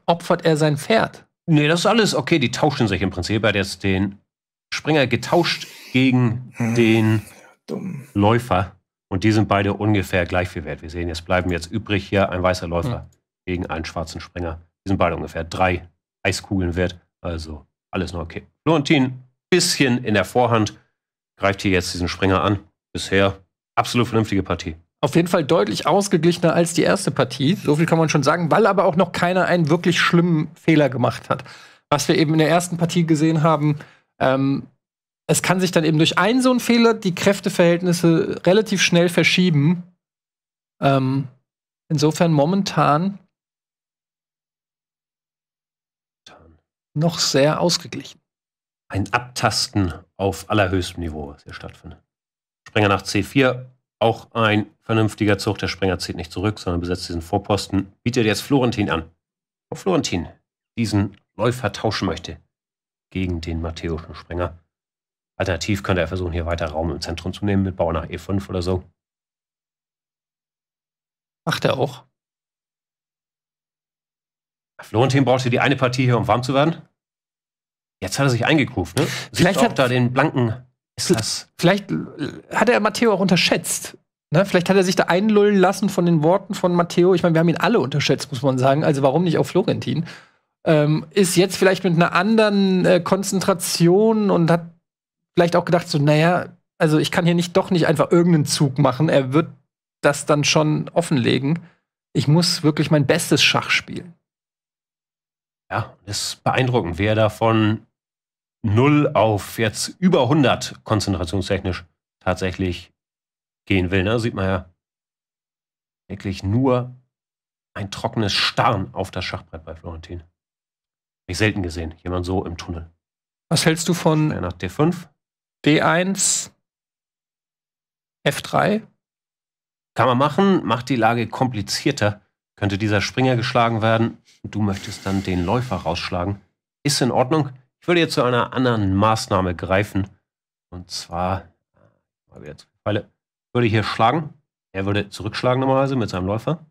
opfert er sein Pferd. Nee, das ist alles okay. Die tauschen sich im Prinzip. Er hat jetzt den Springer getauscht gegen hm. den ja, Läufer. Und die sind beide ungefähr gleich viel wert. Wir sehen, jetzt bleiben jetzt übrig hier ein weißer Läufer mhm. gegen einen schwarzen Springer. Die sind beide ungefähr drei Eiskugeln wert. Also alles noch okay. Florentin, bisschen in der Vorhand, greift hier jetzt diesen Springer an. Bisher absolut vernünftige Partie. Auf jeden Fall deutlich ausgeglichener als die erste Partie. So viel kann man schon sagen, weil aber auch noch keiner einen wirklich schlimmen Fehler gemacht hat. Was wir eben in der ersten Partie gesehen haben, ähm, es kann sich dann eben durch einen so einen Fehler die Kräfteverhältnisse relativ schnell verschieben. Ähm, insofern momentan noch sehr ausgeglichen. Ein Abtasten auf allerhöchstem Niveau, was hier stattfindet. Sprenger nach C4, auch ein vernünftiger Zug. Der Sprenger zieht nicht zurück, sondern besetzt diesen Vorposten. Bietet jetzt Florentin an. Ob Florentin diesen Läufer tauschen möchte gegen den Matthäuschen Sprenger. Alternativ könnte er versuchen, hier weiter Raum im Zentrum zu nehmen mit Bauer nach E5 oder so. Macht er auch. Florentin brauchte die eine Partie hier, um warm zu werden. Jetzt hat er sich eingekruft, ne? Sieht vielleicht hat er den blanken. Ist Vielleicht hat er Matteo auch unterschätzt. Ne? Vielleicht hat er sich da einlullen lassen von den Worten von Matteo. Ich meine, wir haben ihn alle unterschätzt, muss man sagen. Also warum nicht auch Florentin? Ähm, ist jetzt vielleicht mit einer anderen äh, Konzentration und hat vielleicht auch gedacht, so, naja, also ich kann hier nicht doch nicht einfach irgendeinen Zug machen. Er wird das dann schon offenlegen. Ich muss wirklich mein bestes Schach spielen. Ja, das ist beeindruckend, wer da von 0 auf jetzt über 100 konzentrationstechnisch tatsächlich gehen will. Ne? Sieht man ja wirklich nur ein trockenes Starn auf das Schachbrett bei Florentin. Habe ich selten gesehen, jemand so im Tunnel. Was hältst du von. Nach D5. D1, F3. Kann man machen, macht die Lage komplizierter. Könnte dieser Springer geschlagen werden und du möchtest dann den Läufer rausschlagen. Ist in Ordnung. Ich würde jetzt zu einer anderen Maßnahme greifen. Und zwar, mal wieder zu Pfeile, würde hier schlagen. Er würde zurückschlagen normalerweise mit seinem Läufer.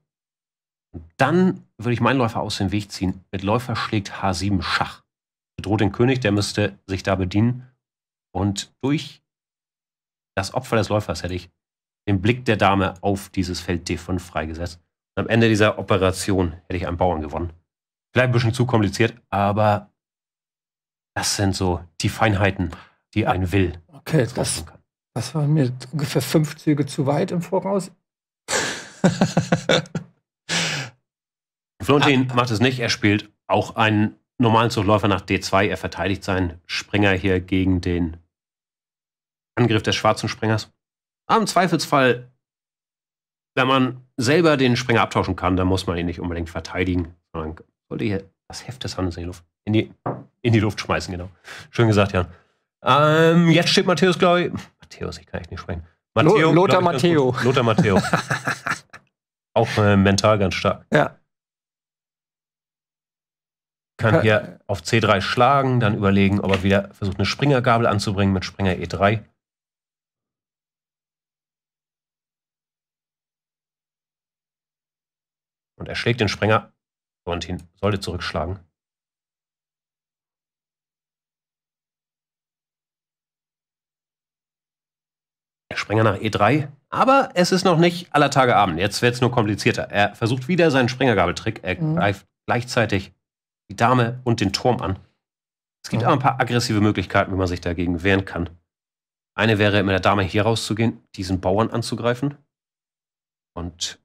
Und dann würde ich meinen Läufer aus dem Weg ziehen. Mit Läufer schlägt H7 Schach. Bedroht den König, der müsste sich da bedienen. Und durch das Opfer des Läufers hätte ich den Blick der Dame auf dieses Feld D5 freigesetzt. Und am Ende dieser Operation hätte ich einen Bauern gewonnen. Vielleicht ein bisschen zu kompliziert, aber das sind so die Feinheiten, die ein Will. Okay, das, kann. das waren mir ungefähr fünf Züge zu weit im Voraus. Florentin macht es nicht, er spielt auch einen normalen Zugläufer nach D2. Er verteidigt seinen Springer hier gegen den Angriff des schwarzen Springers. Aber im Zweifelsfall, wenn man selber den Springer abtauschen kann, dann muss man ihn nicht unbedingt verteidigen, sondern sollte hier das Heft des Handels in die Luft, in die, in die Luft schmeißen, genau. Schön gesagt, Jan. Ähm, jetzt steht Matthäus, glaube ich. Matthäus, ich kann echt nicht sprechen. Matteo, Lothar Matteo. Lothar Matteo. Auch äh, mental ganz stark. Ja kann hier auf C3 schlagen, dann überlegen, ob er wieder versucht, eine Springergabel anzubringen mit Springer E3. Und er schlägt den Springer. Florentin sollte zurückschlagen. Der Springer nach E3. Aber es ist noch nicht aller Tage Abend. Jetzt wird es nur komplizierter. Er versucht wieder seinen Springergabeltrick. Er mhm. greift gleichzeitig die Dame und den Turm an. Es gibt ja. aber ein paar aggressive Möglichkeiten, wie man sich dagegen wehren kann. Eine wäre, mit der Dame hier rauszugehen, diesen Bauern anzugreifen. Und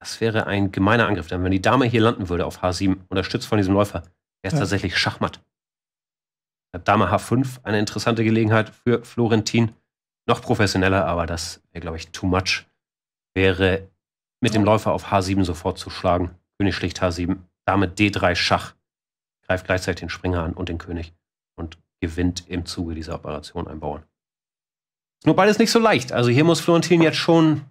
das wäre ein gemeiner Angriff, denn wenn die Dame hier landen würde auf H7, unterstützt von diesem Läufer, wäre es ja. tatsächlich Schachmatt. Dame H5, eine interessante Gelegenheit für Florentin. Noch professioneller, aber das wäre, glaube ich, too much. Wäre mit dem Läufer auf H7 sofort zu schlagen. König schlicht H7, Dame D3 Schach, greift gleichzeitig den Springer an und den König und gewinnt im Zuge dieser Operation ein Bauern. Nur beides nicht so leicht. Also hier muss Florentin jetzt schon.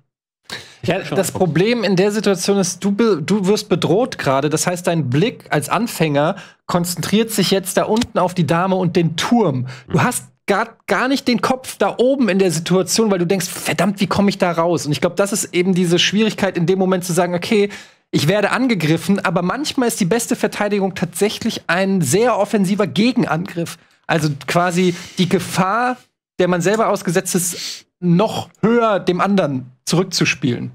Ja, schon das Problem in der Situation ist, du, du wirst bedroht gerade. Das heißt, dein Blick als Anfänger konzentriert sich jetzt da unten auf die Dame und den Turm. Du hm. hast gar, gar nicht den Kopf da oben in der Situation, weil du denkst, verdammt, wie komme ich da raus? Und ich glaube, das ist eben diese Schwierigkeit in dem Moment zu sagen, okay, ich werde angegriffen, aber manchmal ist die beste Verteidigung tatsächlich ein sehr offensiver Gegenangriff. Also quasi die Gefahr, der man selber ausgesetzt ist, noch höher dem anderen zurückzuspielen.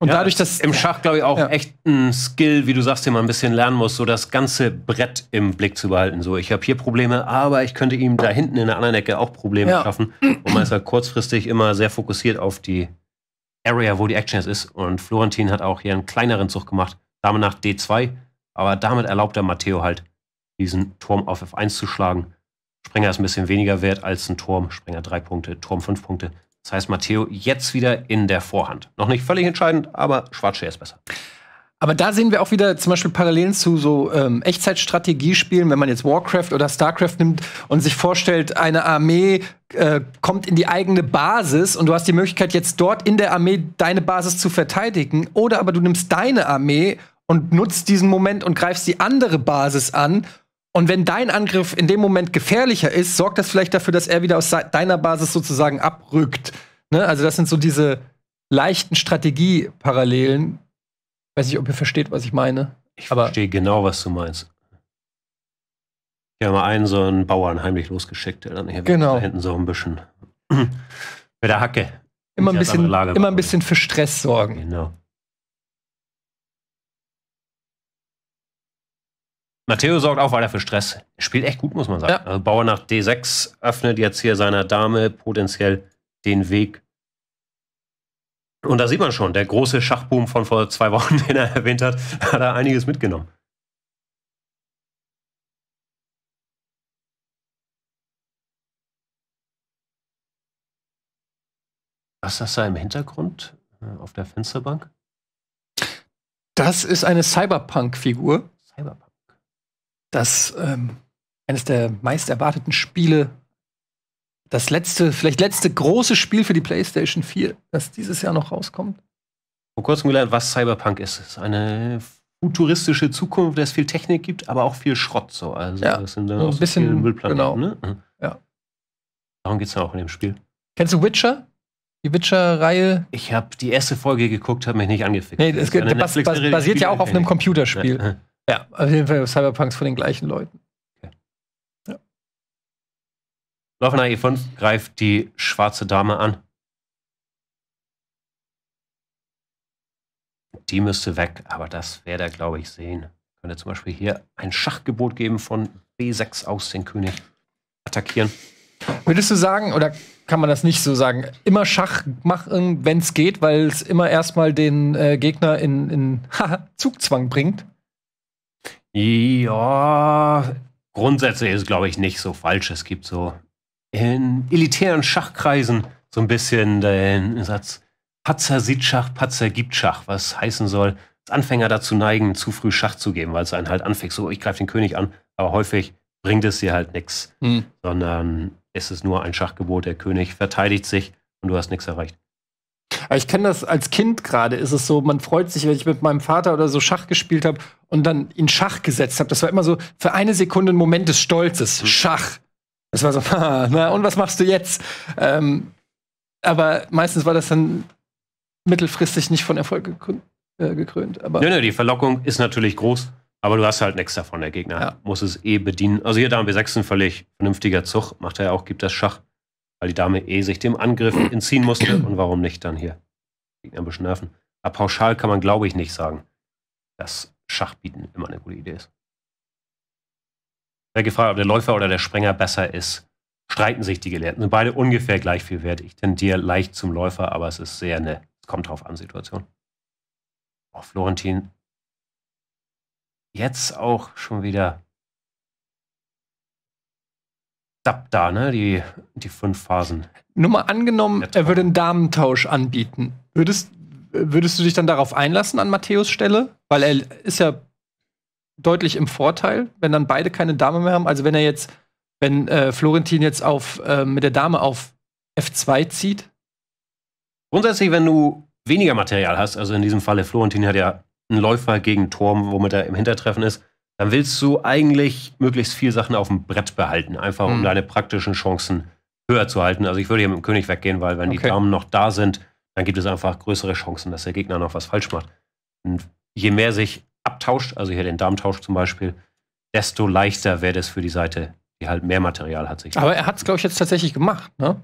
Und ja, dadurch, dass. Im Schach, glaube ich, auch ja. echt ein Skill, wie du sagst, den man ein bisschen lernen muss, so das ganze Brett im Blick zu behalten. So, ich habe hier Probleme, aber ich könnte ihm da hinten in der anderen Ecke auch Probleme ja. schaffen. Und man ist halt kurzfristig immer sehr fokussiert auf die Area, wo die Action jetzt ist. Und Florentin hat auch hier einen kleineren Zug gemacht, Dame nach D2. Aber damit erlaubt er Matteo halt, diesen Turm auf F1 zu schlagen. Springer ist ein bisschen weniger wert als ein Turm. Springer 3 Punkte, Turm 5 Punkte. Das heißt, Matteo jetzt wieder in der Vorhand. Noch nicht völlig entscheidend, aber Schwarzsche ist besser. Aber da sehen wir auch wieder zum Beispiel Parallelen zu so ähm, Echtzeitstrategiespielen, wenn man jetzt Warcraft oder Starcraft nimmt und sich vorstellt, eine Armee äh, kommt in die eigene Basis und du hast die Möglichkeit, jetzt dort in der Armee deine Basis zu verteidigen. Oder aber du nimmst deine Armee und nutzt diesen Moment und greifst die andere Basis an. Und wenn dein Angriff in dem Moment gefährlicher ist, sorgt das vielleicht dafür, dass er wieder aus deiner Basis sozusagen abrückt. Ne? Also das sind so diese leichten Strategieparallelen, Weiß nicht, ob ihr versteht, was ich meine. Ich Aber verstehe genau, was du meinst. Wir haben einen so einen Bauern heimlich losgeschickt, der dann hier genau. da hinten so ein bisschen mit der Hacke. Immer ein bisschen, immer ein bisschen für Stress sorgen. Genau. Matteo sorgt auch weiter für Stress. Spielt echt gut, muss man sagen. Ja. Also Bauer nach D6 öffnet jetzt hier seiner Dame potenziell den Weg und da sieht man schon, der große Schachboom von vor zwei Wochen, den er erwähnt hat, hat er einiges mitgenommen. Was ist das da im Hintergrund äh, auf der Fensterbank? Das ist eine Cyberpunk-Figur. Cyberpunk. Das ähm, eines der meist erwarteten Spiele das letzte, vielleicht letzte große Spiel für die PlayStation 4, das dieses Jahr noch rauskommt. Vor kurzem gelernt, was Cyberpunk ist. Es ist eine futuristische Zukunft, der es viel Technik gibt, aber auch viel Schrott. So. Also ja, das sind dann so ein bisschen Müllplaneten. Genau. Ne? Ja. Mhm. Darum geht es ja auch in dem Spiel. Kennst du Witcher? Die Witcher-Reihe? Ich habe die erste Folge geguckt, habe mich nicht angefickt. Nee, das, das basiert ja auch auf einem Computerspiel. ja. ja auf jeden Fall Cyberpunks von den gleichen Leuten. Läufener E5 greift die schwarze Dame an. Die müsste weg, aber das werde er, glaube ich, sehen. Könnte zum Beispiel hier ein Schachgebot geben von B6 aus den König. Attackieren. Würdest du sagen, oder kann man das nicht so sagen, immer Schach machen, wenn es geht, weil es immer erstmal den äh, Gegner in, in Zugzwang bringt? Ja, grundsätzlich ist, glaube ich, nicht so falsch. Es gibt so in elitären Schachkreisen so ein bisschen den Satz Patzer sieht Schach, Patzer gibt Schach, was heißen soll, dass Anfänger dazu neigen, zu früh Schach zu geben, weil es einen halt anfängt, so ich greife den König an, aber häufig bringt es dir halt nichts, hm. sondern es ist nur ein Schachgebot, der König verteidigt sich und du hast nichts erreicht. Ich kenne das als Kind gerade, ist es so, man freut sich, wenn ich mit meinem Vater oder so Schach gespielt habe und dann in Schach gesetzt habe. Das war immer so für eine Sekunde ein Moment des Stolzes. Hm. Schach. Es war so, na, und was machst du jetzt? Ähm, aber meistens war das dann mittelfristig nicht von Erfolg gekrönt. Äh, gekrönt aber nö, nö, die Verlockung ist natürlich groß, aber du hast halt nichts davon. Der Gegner ja. muss es eh bedienen. Also hier Dame B6 ein völlig vernünftiger Zug, macht er ja auch, gibt das Schach, weil die Dame eh sich dem Angriff entziehen musste. Und warum nicht dann hier? Gegner ein bisschen nerven. Aber pauschal kann man, glaube ich, nicht sagen, dass Schach bieten immer eine gute Idee ist. Er gefragt, ob der Läufer oder der Sprenger besser ist. Streiten sich die Gelehrten. Sind beide ungefähr gleich viel wert. Ich tendiere leicht zum Läufer, aber es ist sehr eine, es kommt drauf an, Situation. Auch oh, Florentin. Jetzt auch schon wieder da, ne? Die, die fünf Phasen. Nur mal angenommen, er würde einen Damentausch anbieten. Würdest, würdest du dich dann darauf einlassen an Matthäus Stelle? Weil er ist ja deutlich im Vorteil, wenn dann beide keine Dame mehr haben. Also wenn er jetzt, wenn äh, Florentin jetzt auf, äh, mit der Dame auf F2 zieht. Grundsätzlich, wenn du weniger Material hast, also in diesem Falle Florentin hat ja einen Läufer gegen Turm, womit er im Hintertreffen ist, dann willst du eigentlich möglichst viel Sachen auf dem Brett behalten, einfach um mhm. deine praktischen Chancen höher zu halten. Also ich würde hier mit dem König weggehen, weil wenn okay. die Damen noch da sind, dann gibt es einfach größere Chancen, dass der Gegner noch was falsch macht. Und je mehr sich abtauscht, also hier den Darmtausch zum Beispiel, desto leichter wäre das für die Seite, die halt mehr Material hat. Sich Aber er hat es, glaube ich, jetzt tatsächlich gemacht, ne?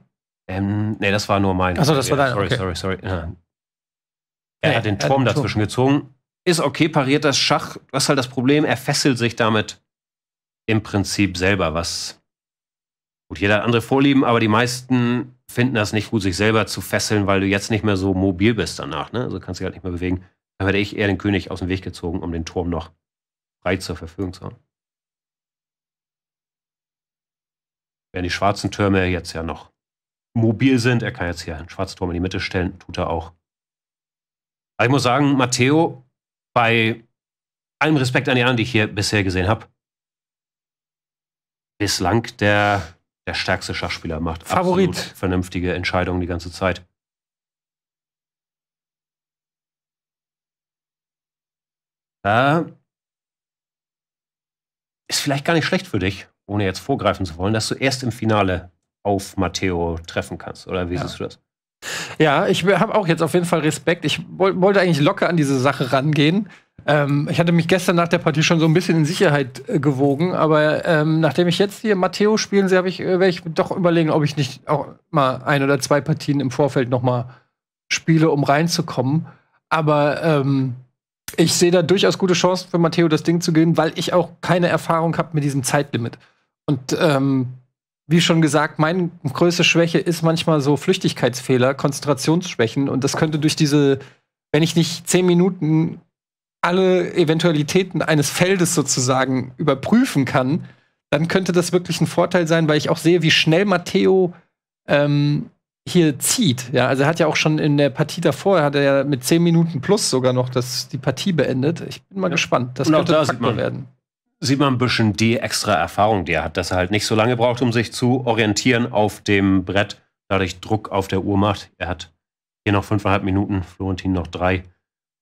Ähm, nee, das war nur mein. Achso, das ja, war dein. Sorry, okay. sorry, sorry. Ja. Er nee, hat den Turm dazwischen Turm. gezogen. Ist okay, pariert das Schach. Was ist halt das Problem? Er fesselt sich damit im Prinzip selber, was. Gut, jeder hat andere Vorlieben, aber die meisten finden das nicht gut, sich selber zu fesseln, weil du jetzt nicht mehr so mobil bist danach. Ne? Also kannst du dich halt nicht mehr bewegen dann hätte ich eher den König aus dem Weg gezogen, um den Turm noch frei zur Verfügung zu haben. Während die schwarzen Türme jetzt ja noch mobil sind, er kann jetzt hier einen schwarzen Turm in die Mitte stellen, tut er auch. Aber ich muss sagen, Matteo, bei allem Respekt an die anderen, die ich hier bisher gesehen habe, bislang der, der stärkste Schachspieler macht. Favorit. Absolut vernünftige Entscheidungen die ganze Zeit. Äh, ist vielleicht gar nicht schlecht für dich, ohne jetzt vorgreifen zu wollen, dass du erst im Finale auf Matteo treffen kannst. Oder wie ja. siehst du das? Ja, ich habe auch jetzt auf jeden Fall Respekt. Ich wollte eigentlich locker an diese Sache rangehen. Ähm, ich hatte mich gestern nach der Partie schon so ein bisschen in Sicherheit äh, gewogen, aber ähm, nachdem ich jetzt hier Matteo spielen sehe, ich, äh, werde ich doch überlegen, ob ich nicht auch mal ein oder zwei Partien im Vorfeld noch mal spiele, um reinzukommen. Aber ähm, ich sehe da durchaus gute Chancen für Matteo, das Ding zu gewinnen, weil ich auch keine Erfahrung habe mit diesem Zeitlimit. Und ähm, wie schon gesagt, meine größte Schwäche ist manchmal so Flüchtigkeitsfehler, Konzentrationsschwächen. Und das könnte durch diese, wenn ich nicht zehn Minuten alle Eventualitäten eines Feldes sozusagen überprüfen kann, dann könnte das wirklich ein Vorteil sein, weil ich auch sehe, wie schnell Matteo ähm, hier zieht. Ja, also er hat ja auch schon in der Partie davor, hat er ja mit 10 Minuten plus sogar noch das, die Partie beendet. Ich bin mal ja. gespannt. Das Und könnte da sieht werden. Sieht man ein bisschen die extra Erfahrung, die er hat, dass er halt nicht so lange braucht, um sich zu orientieren auf dem Brett, dadurch Druck auf der Uhr macht. Er hat hier noch fünfeinhalb Minuten, Florentin noch drei.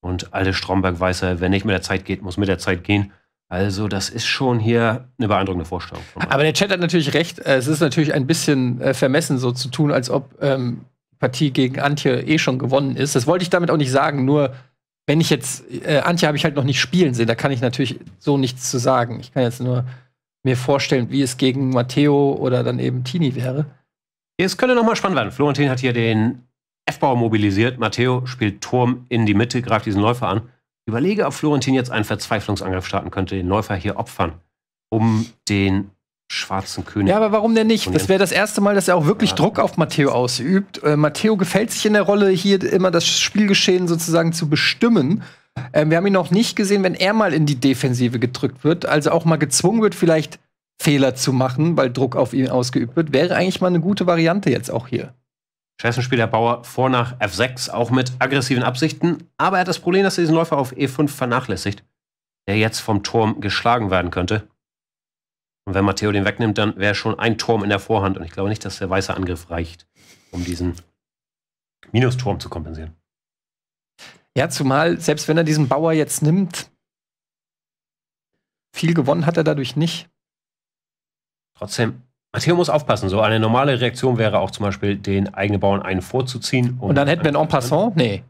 Und alte Stromberg weiß er, wenn nicht mit der Zeit geht, muss mit der Zeit gehen. Also, das ist schon hier eine beeindruckende Vorstellung. Aber der Chat hat natürlich recht. Äh, es ist natürlich ein bisschen äh, vermessen, so zu tun, als ob ähm, Partie gegen Antje eh schon gewonnen ist. Das wollte ich damit auch nicht sagen. Nur, wenn ich jetzt, äh, Antje habe ich halt noch nicht spielen sehen. Da kann ich natürlich so nichts zu sagen. Ich kann jetzt nur mir vorstellen, wie es gegen Matteo oder dann eben Tini wäre. Es könnte noch mal spannend werden. Florentin hat hier den f bau mobilisiert. Matteo spielt Turm in die Mitte, greift diesen Läufer an. Überlege, ob Florentin jetzt einen Verzweiflungsangriff starten könnte, den Läufer hier opfern, um den schwarzen König. Ja, aber warum denn nicht? Das wäre das erste Mal, dass er auch wirklich ja. Druck auf Matteo ausübt. Äh, Matteo gefällt sich in der Rolle, hier immer das Spielgeschehen sozusagen zu bestimmen. Ähm, wir haben ihn noch nicht gesehen, wenn er mal in die Defensive gedrückt wird, also auch mal gezwungen wird, vielleicht Fehler zu machen, weil Druck auf ihn ausgeübt wird. Wäre eigentlich mal eine gute Variante jetzt auch hier. Scheißen spielt der Bauer vor nach F6, auch mit aggressiven Absichten, aber er hat das Problem, dass er diesen Läufer auf E5 vernachlässigt, der jetzt vom Turm geschlagen werden könnte. Und wenn Matteo den wegnimmt, dann wäre schon ein Turm in der Vorhand und ich glaube nicht, dass der weiße Angriff reicht, um diesen Minusturm zu kompensieren. Ja, zumal, selbst wenn er diesen Bauer jetzt nimmt, viel gewonnen hat er dadurch nicht. Trotzdem Matteo muss aufpassen. So eine normale Reaktion wäre auch zum Beispiel, den eigenen Bauern einen vorzuziehen. Und, und dann hätten wir einen en passant? Nee.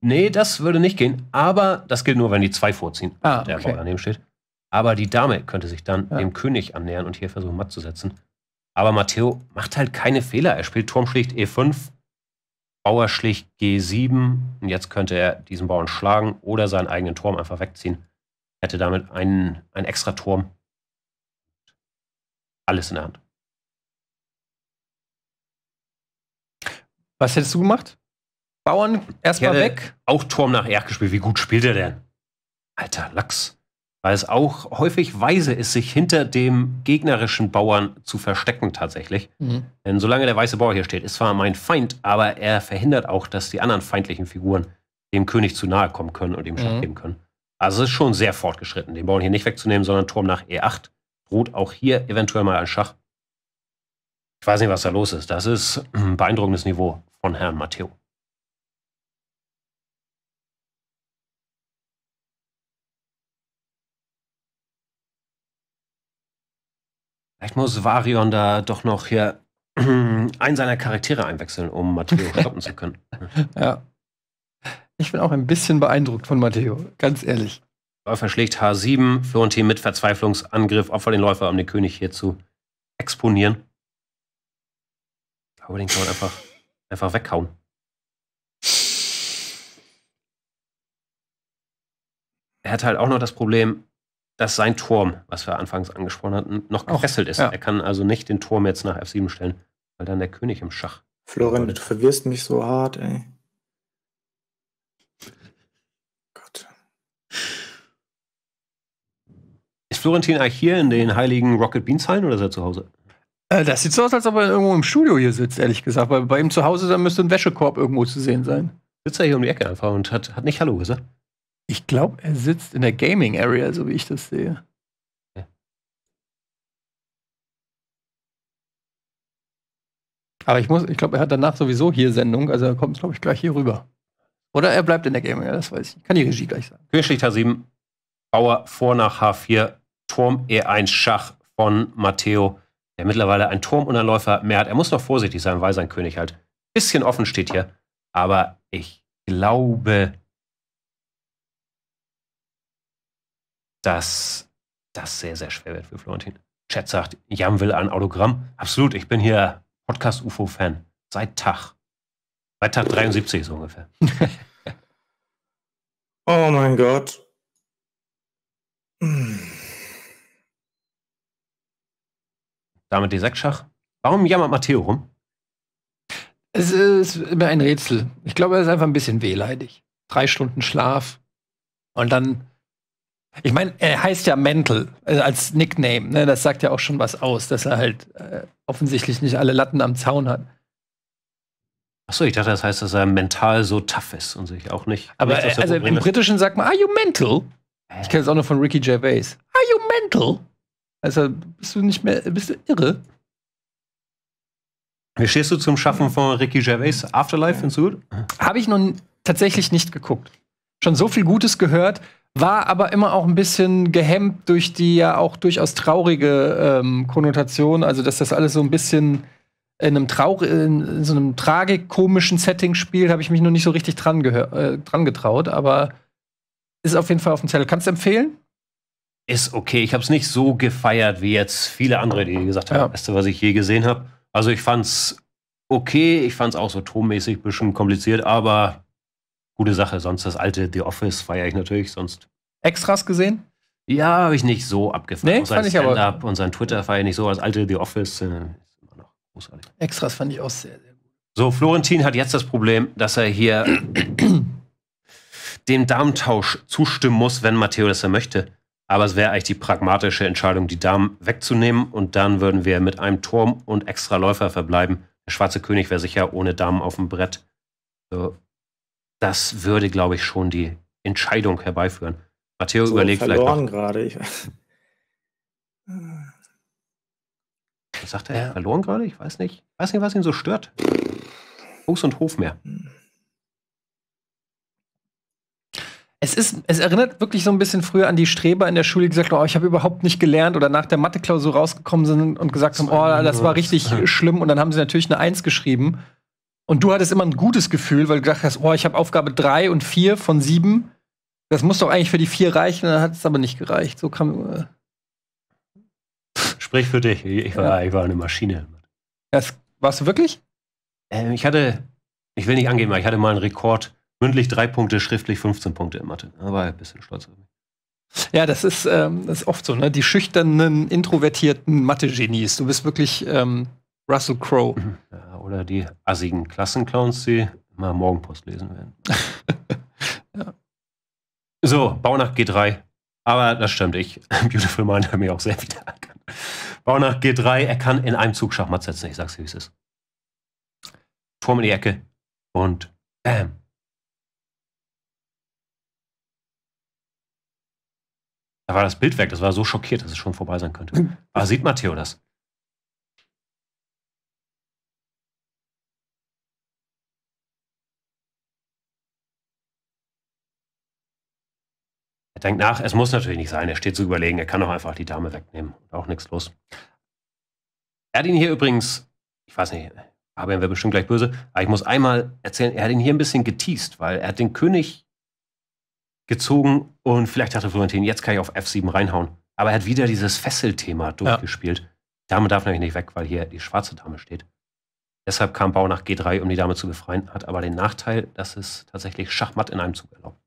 Nee, das würde nicht gehen. Aber das gilt nur, wenn die zwei vorziehen, ah, der okay. Bauer daneben steht. Aber die Dame könnte sich dann ja. dem König annähern und hier versuchen, matt zu setzen. Aber Matteo macht halt keine Fehler. Er spielt Turm schlicht E5, Bauer schlicht G7. Und jetzt könnte er diesen Bauern schlagen oder seinen eigenen Turm einfach wegziehen. Hätte damit einen, einen extra Turm. Alles in der Hand. Was hättest du gemacht? Bauern erstmal weg? Auch Turm nach Erk gespielt. Wie gut spielt er denn? Alter Lachs. Weil es auch häufig weise ist, sich hinter dem gegnerischen Bauern zu verstecken, tatsächlich. Mhm. Denn solange der weiße Bauer hier steht, ist zwar mein Feind, aber er verhindert auch, dass die anderen feindlichen Figuren dem König zu nahe kommen können und ihm Schach mhm. geben können. Also es ist schon sehr fortgeschritten, den Bauern hier nicht wegzunehmen, sondern Turm nach E8 droht auch hier eventuell mal ein Schach. Ich weiß nicht, was da los ist. Das ist ein beeindruckendes Niveau von Herrn Matteo. Vielleicht muss Varion da doch noch hier einen seiner Charaktere einwechseln, um Matteo stoppen zu können. Ja. Ich bin auch ein bisschen beeindruckt von Matteo, ganz ehrlich. Läufer schlägt H7, Florentin mit Verzweiflungsangriff, Opfer den Läufer, um den König hier zu exponieren. Aber den kann man einfach Einfach weghauen. Er hat halt auch noch das Problem, dass sein Turm, was wir anfangs angesprochen hatten, noch gefesselt ist. Ja. Er kann also nicht den Turm jetzt nach F7 stellen, weil dann der König im Schach. Florian, du verwirrst mich so hart, ey. Gott. Ist Florentin eigentlich hier in den heiligen Rocket Beans Hallen oder ist er zu Hause? Äh, das sieht so aus, als ob er irgendwo im Studio hier sitzt, ehrlich gesagt. Weil bei ihm zu Hause, da müsste ein Wäschekorb irgendwo zu sehen sein. Sitzt er hier um die Ecke einfach und hat, hat nicht Hallo gesagt? Ich glaube, er sitzt in der Gaming Area, so wie ich das sehe. Ja. Aber ich muss, ich glaube, er hat danach sowieso hier Sendung, also er kommt, glaube ich, gleich hier rüber. Oder er bleibt in der Gaming Area, das weiß ich. ich Kann die Regie gleich sagen. König H7, Bauer vor nach H4, Turm E1 Schach von Matteo der mittlerweile ein Turm und ein Läufer mehr hat. Er muss noch vorsichtig sein, weil sein König halt ein bisschen offen steht hier. Aber ich glaube, dass das sehr, sehr schwer wird für Florentin. Chat sagt, Jam will ein Autogramm. Absolut, ich bin hier Podcast-UFO-Fan. Seit Tag. Seit Tag 73 so ungefähr. oh mein Gott. Hm. Damit die 6 Warum jammert Matteo rum? Es ist immer ein Rätsel. Ich glaube, er ist einfach ein bisschen wehleidig. Drei Stunden Schlaf und dann. Ich meine, er heißt ja Mental also als Nickname. Ne? Das sagt ja auch schon was aus, dass er halt äh, offensichtlich nicht alle Latten am Zaun hat. Achso, ich dachte, das heißt, dass er mental so tough ist und sich auch nicht. Aber nicht also im Britischen sagt man, are you mental? Ich kenne es auch noch von Ricky Gervais. Are you mental? Also bist du nicht mehr, bist du irre? Wie stehst du zum Schaffen von Ricky Gervais Afterlife in Sud? Habe ich nun tatsächlich nicht geguckt. Schon so viel Gutes gehört, war aber immer auch ein bisschen gehemmt durch die ja auch durchaus traurige ähm, Konnotation, also dass das alles so ein bisschen in einem, Traur in so einem tragikomischen Setting spielt, habe ich mich noch nicht so richtig dran, äh, dran getraut, aber ist auf jeden Fall auf dem Zettel. Kannst du empfehlen? ist okay. Ich habe es nicht so gefeiert wie jetzt viele andere, die gesagt haben, ja. beste, was ich je gesehen habe. Also ich fand's okay, ich fand's auch so tonmäßig ein bisschen kompliziert, aber gute Sache. Sonst das alte The Office feiere ich natürlich, sonst. Extras gesehen? Ja, habe ich nicht so abgefahren. Nee, und fand ich aber. Und sein Twitter feiere ich nicht so. Das alte The Office äh, ist immer noch großartig. Extras fand ich auch sehr, sehr gut. So, Florentin hat jetzt das Problem, dass er hier dem Darmtausch zustimmen muss, wenn Matteo das er möchte. Aber es wäre eigentlich die pragmatische Entscheidung, die Damen wegzunehmen und dann würden wir mit einem Turm und extra Läufer verbleiben. Der schwarze König wäre sicher ohne Damen auf dem Brett. So, das würde, glaube ich, schon die Entscheidung herbeiführen. Matteo so, überlegt vielleicht Verloren gerade. Ich was sagt er? Ja. Verloren gerade? Ich weiß nicht. Ich weiß nicht, was ihn so stört. Fuß und Hof mehr. Hm. es ist, es erinnert wirklich so ein bisschen früher an die Streber in der Schule, die gesagt haben, oh, ich habe überhaupt nicht gelernt oder nach der Matheklausur rausgekommen sind und gesagt haben, oh, das war richtig ja. schlimm und dann haben sie natürlich eine Eins geschrieben. Und du hattest immer ein gutes Gefühl, weil du gedacht hast, oh, ich habe Aufgabe drei und vier von sieben. Das muss doch eigentlich für die vier reichen, dann hat es aber nicht gereicht. So kam. Äh Sprich für dich. Ich war, ja. ich war eine Maschine. Das, warst du wirklich? Ähm, ich hatte, ich will nicht angeben, aber ich hatte mal einen Rekord mündlich drei Punkte, schriftlich 15 Punkte in Mathe. Aber ein bisschen stolz auf mich. Ja, das ist, ähm, das ist oft so, ne? Die schüchternen, introvertierten Mathe-Genies. Du bist wirklich ähm, Russell Crowe. Mhm. Ja, oder die assigen Klassenclowns, die immer Morgenpost lesen werden. ja. So, Baunacht G3. Aber das stimmt, ich, Beautiful Mind, habe mich auch sehr wieder erkannt. Baunacht G3, er kann in einem Zug Schachmatt setzen. Ich sag's dir, wie es ist. Turm in die Ecke und bam, Da war das Bild weg, das war so schockiert, dass es schon vorbei sein könnte. Aber ah, sieht Matteo das? Er denkt nach, es muss natürlich nicht sein, er steht zu überlegen, er kann doch einfach die Dame wegnehmen. Auch nichts los. Er hat ihn hier übrigens, ich weiß nicht, aber er wäre bestimmt gleich böse, aber ich muss einmal erzählen, er hat ihn hier ein bisschen geteased, weil er hat den König gezogen und vielleicht dachte Florentin, jetzt kann ich auf F7 reinhauen. Aber er hat wieder dieses Fesselthema durchgespielt. Ja. Dame darf nämlich nicht weg, weil hier die schwarze Dame steht. Deshalb kam Bau nach G3, um die Dame zu befreien, hat aber den Nachteil, dass es tatsächlich Schachmatt in einem Zug erlaubt.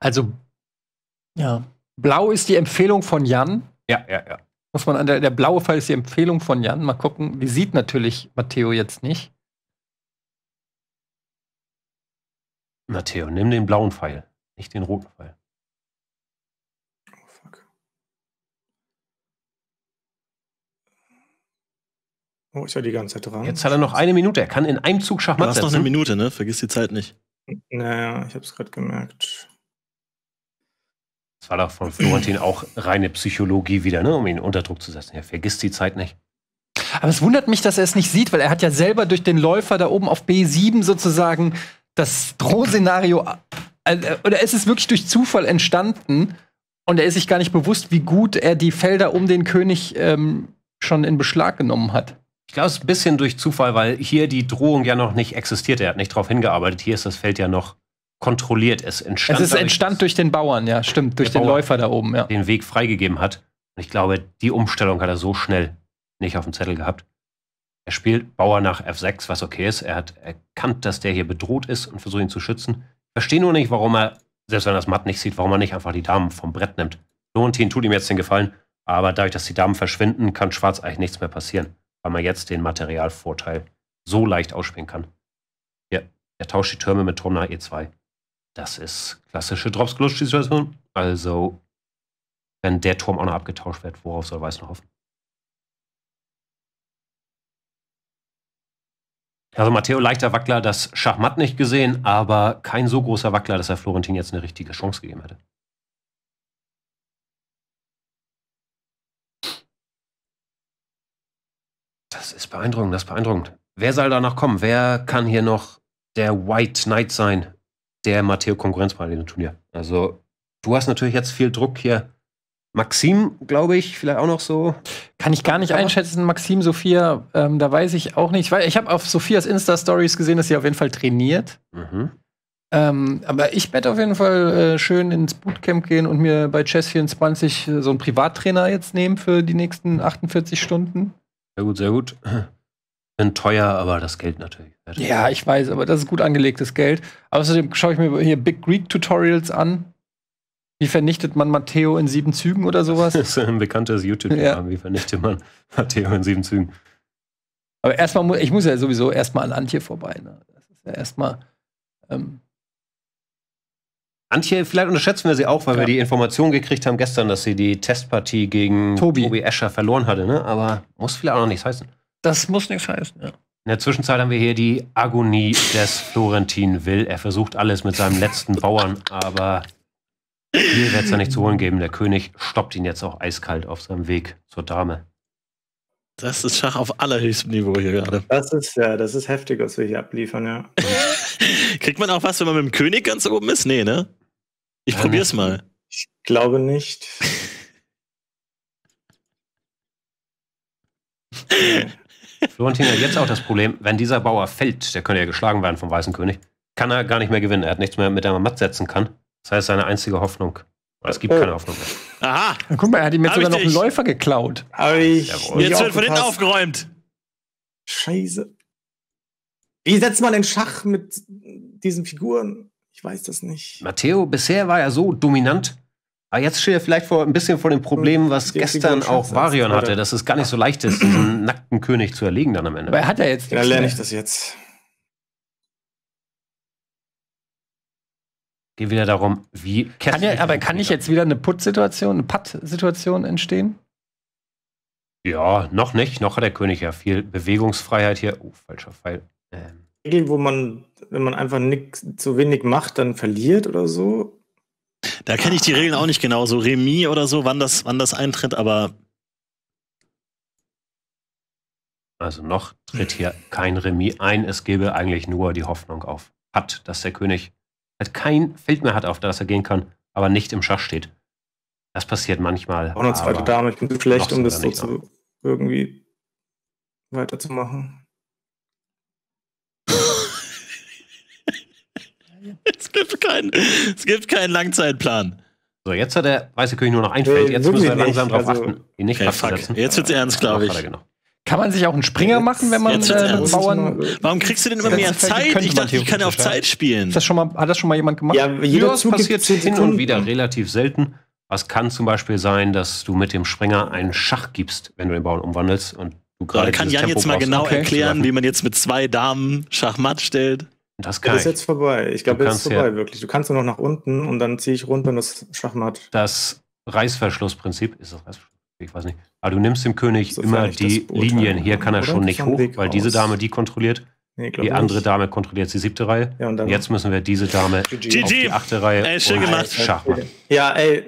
Also, ja. Blau ist die Empfehlung von Jan. Ja, ja, ja. Muss man der, der blaue Fall ist die Empfehlung von Jan. Mal gucken, wie sieht natürlich Matteo jetzt nicht. Matteo, nimm den blauen Pfeil, nicht den roten Pfeil. Oh, fuck. Oh, ist ja die ganze Zeit dran. Jetzt hat er noch eine Minute. Er kann in einem Zug Schachmatt setzen. Du hast setzen. noch eine Minute, ne? Vergiss die Zeit nicht. Naja, ich hab's gerade gemerkt. Das war doch von Florentin auch reine Psychologie wieder, ne? um ihn unter Druck zu setzen. Er vergisst die Zeit nicht. Aber es wundert mich, dass er es nicht sieht, weil er hat ja selber durch den Läufer da oben auf B7 sozusagen das Drohszenario, äh, äh, oder ist es wirklich durch Zufall entstanden und er ist sich gar nicht bewusst, wie gut er die Felder um den König ähm, schon in Beschlag genommen hat. Ich glaube, es ist ein bisschen durch Zufall, weil hier die Drohung ja noch nicht existiert. Er hat nicht darauf hingearbeitet. Hier ist das Feld ja noch kontrolliert. Es entstand, es ist entstand durch den Bauern, ja, stimmt, durch den Bauer Läufer da oben, ja. Den Weg freigegeben hat. Und ich glaube, die Umstellung hat er so schnell nicht auf dem Zettel gehabt. Er spielt Bauer nach F6, was okay ist. Er hat erkannt, dass der hier bedroht ist und versucht ihn zu schützen. Verstehe nur nicht, warum er, selbst wenn er das Matt nicht sieht, warum er nicht einfach die Damen vom Brett nimmt. Florentin tut ihm jetzt den Gefallen, aber dadurch, dass die Damen verschwinden, kann Schwarz eigentlich nichts mehr passieren, weil man jetzt den Materialvorteil so leicht ausspielen kann. Hier, er tauscht die Türme mit Turm nach E2. Das ist klassische drops situation Also, wenn der Turm auch noch abgetauscht wird, worauf soll Weiß noch hoffen? Also Matteo leichter Wackler das Schachmatt nicht gesehen, aber kein so großer Wackler, dass er Florentin jetzt eine richtige Chance gegeben hätte. Das ist beeindruckend, das ist beeindruckend. Wer soll da noch kommen? Wer kann hier noch der White Knight sein, der Matteo Konkurrenz bei dem Turnier? Also, du hast natürlich jetzt viel Druck hier Maxim, glaube ich, vielleicht auch noch so. Kann ich gar nicht äh? einschätzen, Maxim, Sophia, ähm, da weiß ich auch nicht. Ich, ich habe auf Sophias Insta-Stories gesehen, dass sie auf jeden Fall trainiert. Mhm. Ähm, aber ich werde auf jeden Fall äh, schön ins Bootcamp gehen und mir bei Chess 24 äh, so einen Privattrainer jetzt nehmen für die nächsten 48 Stunden. Sehr gut, sehr gut. Bin teuer, aber das Geld natürlich. Ja, ich weiß, aber das ist gut angelegtes Geld. Außerdem schaue ich mir hier Big Greek Tutorials an. Wie vernichtet man Matteo in sieben Zügen oder sowas? Das ist ein bekanntes YouTube-Programm. Ja. Wie vernichtet man Matteo in sieben Zügen? Aber erstmal, ich muss ja sowieso erstmal an Antje vorbei. Ne? Das ist ja erstmal. Ähm Antje, vielleicht unterschätzen wir sie auch, weil ja. wir die Information gekriegt haben gestern, dass sie die Testpartie gegen Tobi, Tobi Escher verloren hatte. Ne? Aber muss vielleicht auch noch nichts heißen. Das muss nichts heißen, ja. In der Zwischenzeit haben wir hier die Agonie des Florentin Will. Er versucht alles mit seinem letzten Bauern, aber viel wird es ja nicht zu holen geben. Der König stoppt ihn jetzt auch eiskalt auf seinem Weg zur Dame. Das ist Schach auf allerhöchstem Niveau hier gerade. Das ist ja, das ist heftig, was wir hier abliefern, ja. Kriegt man auch was, wenn man mit dem König ganz oben ist? Nee, ne? Ich ähm, probier's mal. Ich glaube nicht. Florentina, hat jetzt auch das Problem, wenn dieser Bauer fällt, der könnte ja geschlagen werden vom Weißen König, kann er gar nicht mehr gewinnen. Er hat nichts mehr, mit dem er matt setzen kann. Das heißt, seine einzige Hoffnung. Es gibt oh. keine Hoffnung mehr. Aha. Na, guck mal, er hat ihm jetzt sogar noch einen Läufer geklaut. Hab ich jetzt wird von hinten aufgeräumt. Scheiße. Wie setzt man den Schach mit diesen Figuren? Ich weiß das nicht. Matteo, bisher war er so dominant. Aber jetzt steht er vielleicht vor, ein bisschen vor dem Problem, was gestern auch Varion hatte, dass es gar nicht so leicht ist, diesen nackten König zu erlegen dann am Ende. Aber er hat ja jetzt. Da lerne ich das jetzt. Geht wieder darum, wie kann ja, Aber kann nicht jetzt wieder eine Put-Situation, eine Putt-Situation entstehen? Ja, noch nicht. Noch hat der König ja viel Bewegungsfreiheit hier. Oh, falscher Pfeil. Ähm. wo man, wenn man einfach nix, zu wenig macht, dann verliert oder so. Da kenne ich die Regeln auch nicht genau. So Remis oder so, wann das, wann das eintritt, aber. Also noch tritt hier kein Remis ein. Es gäbe eigentlich nur die Hoffnung auf Patt, dass der König halt kein Feld mehr hat, auf das er gehen kann, aber nicht im Schach steht. Das passiert manchmal. Auch eine zweite Dame, ich bin zu schlecht, um das so zu irgendwie weiterzumachen. es, gibt keinen, es gibt keinen Langzeitplan. So, jetzt hat der Weiße König nur noch ein Feld. Jetzt müssen wir langsam drauf also, achten, ihn nicht okay, abzusetzen. Jetzt wird's ernst, äh, glaube ich. Genau. Kann man sich auch einen Springer machen, wenn man jetzt, äh, mit Bauern. Warum kriegst du denn immer mehr Zeit? Ich dachte, ich kann ja auf Zeit spielen. das schon mal, hat das schon mal jemand gemacht? Ja, jeder Zug passiert hin und wieder relativ selten. Was kann zum Beispiel sein, dass du mit dem Springer einen Schach gibst, wenn du den Bauern umwandelst. Und du gerade ja, kann Jan Tempo jetzt mal genau okay. erklären, wie man jetzt mit zwei Damen Schachmatt stellt. Das, kann das ist jetzt vorbei. Ich glaube, das ist vorbei, ja, wirklich. Du kannst nur noch nach unten und dann ziehe ich runter und das Schachmatt. Das Reißverschlussprinzip ist das Reißverschlussprinzip ich weiß nicht. Aber du nimmst dem König so immer die Linien. Hier kann er schon nicht hoch, Weg weil aus. diese Dame die kontrolliert. Nee, die andere nicht. Dame kontrolliert die siebte Reihe. Ja, und dann jetzt müssen wir diese Dame GG. auf die achte Reihe ey, schön gemacht. Schach Ja, ey,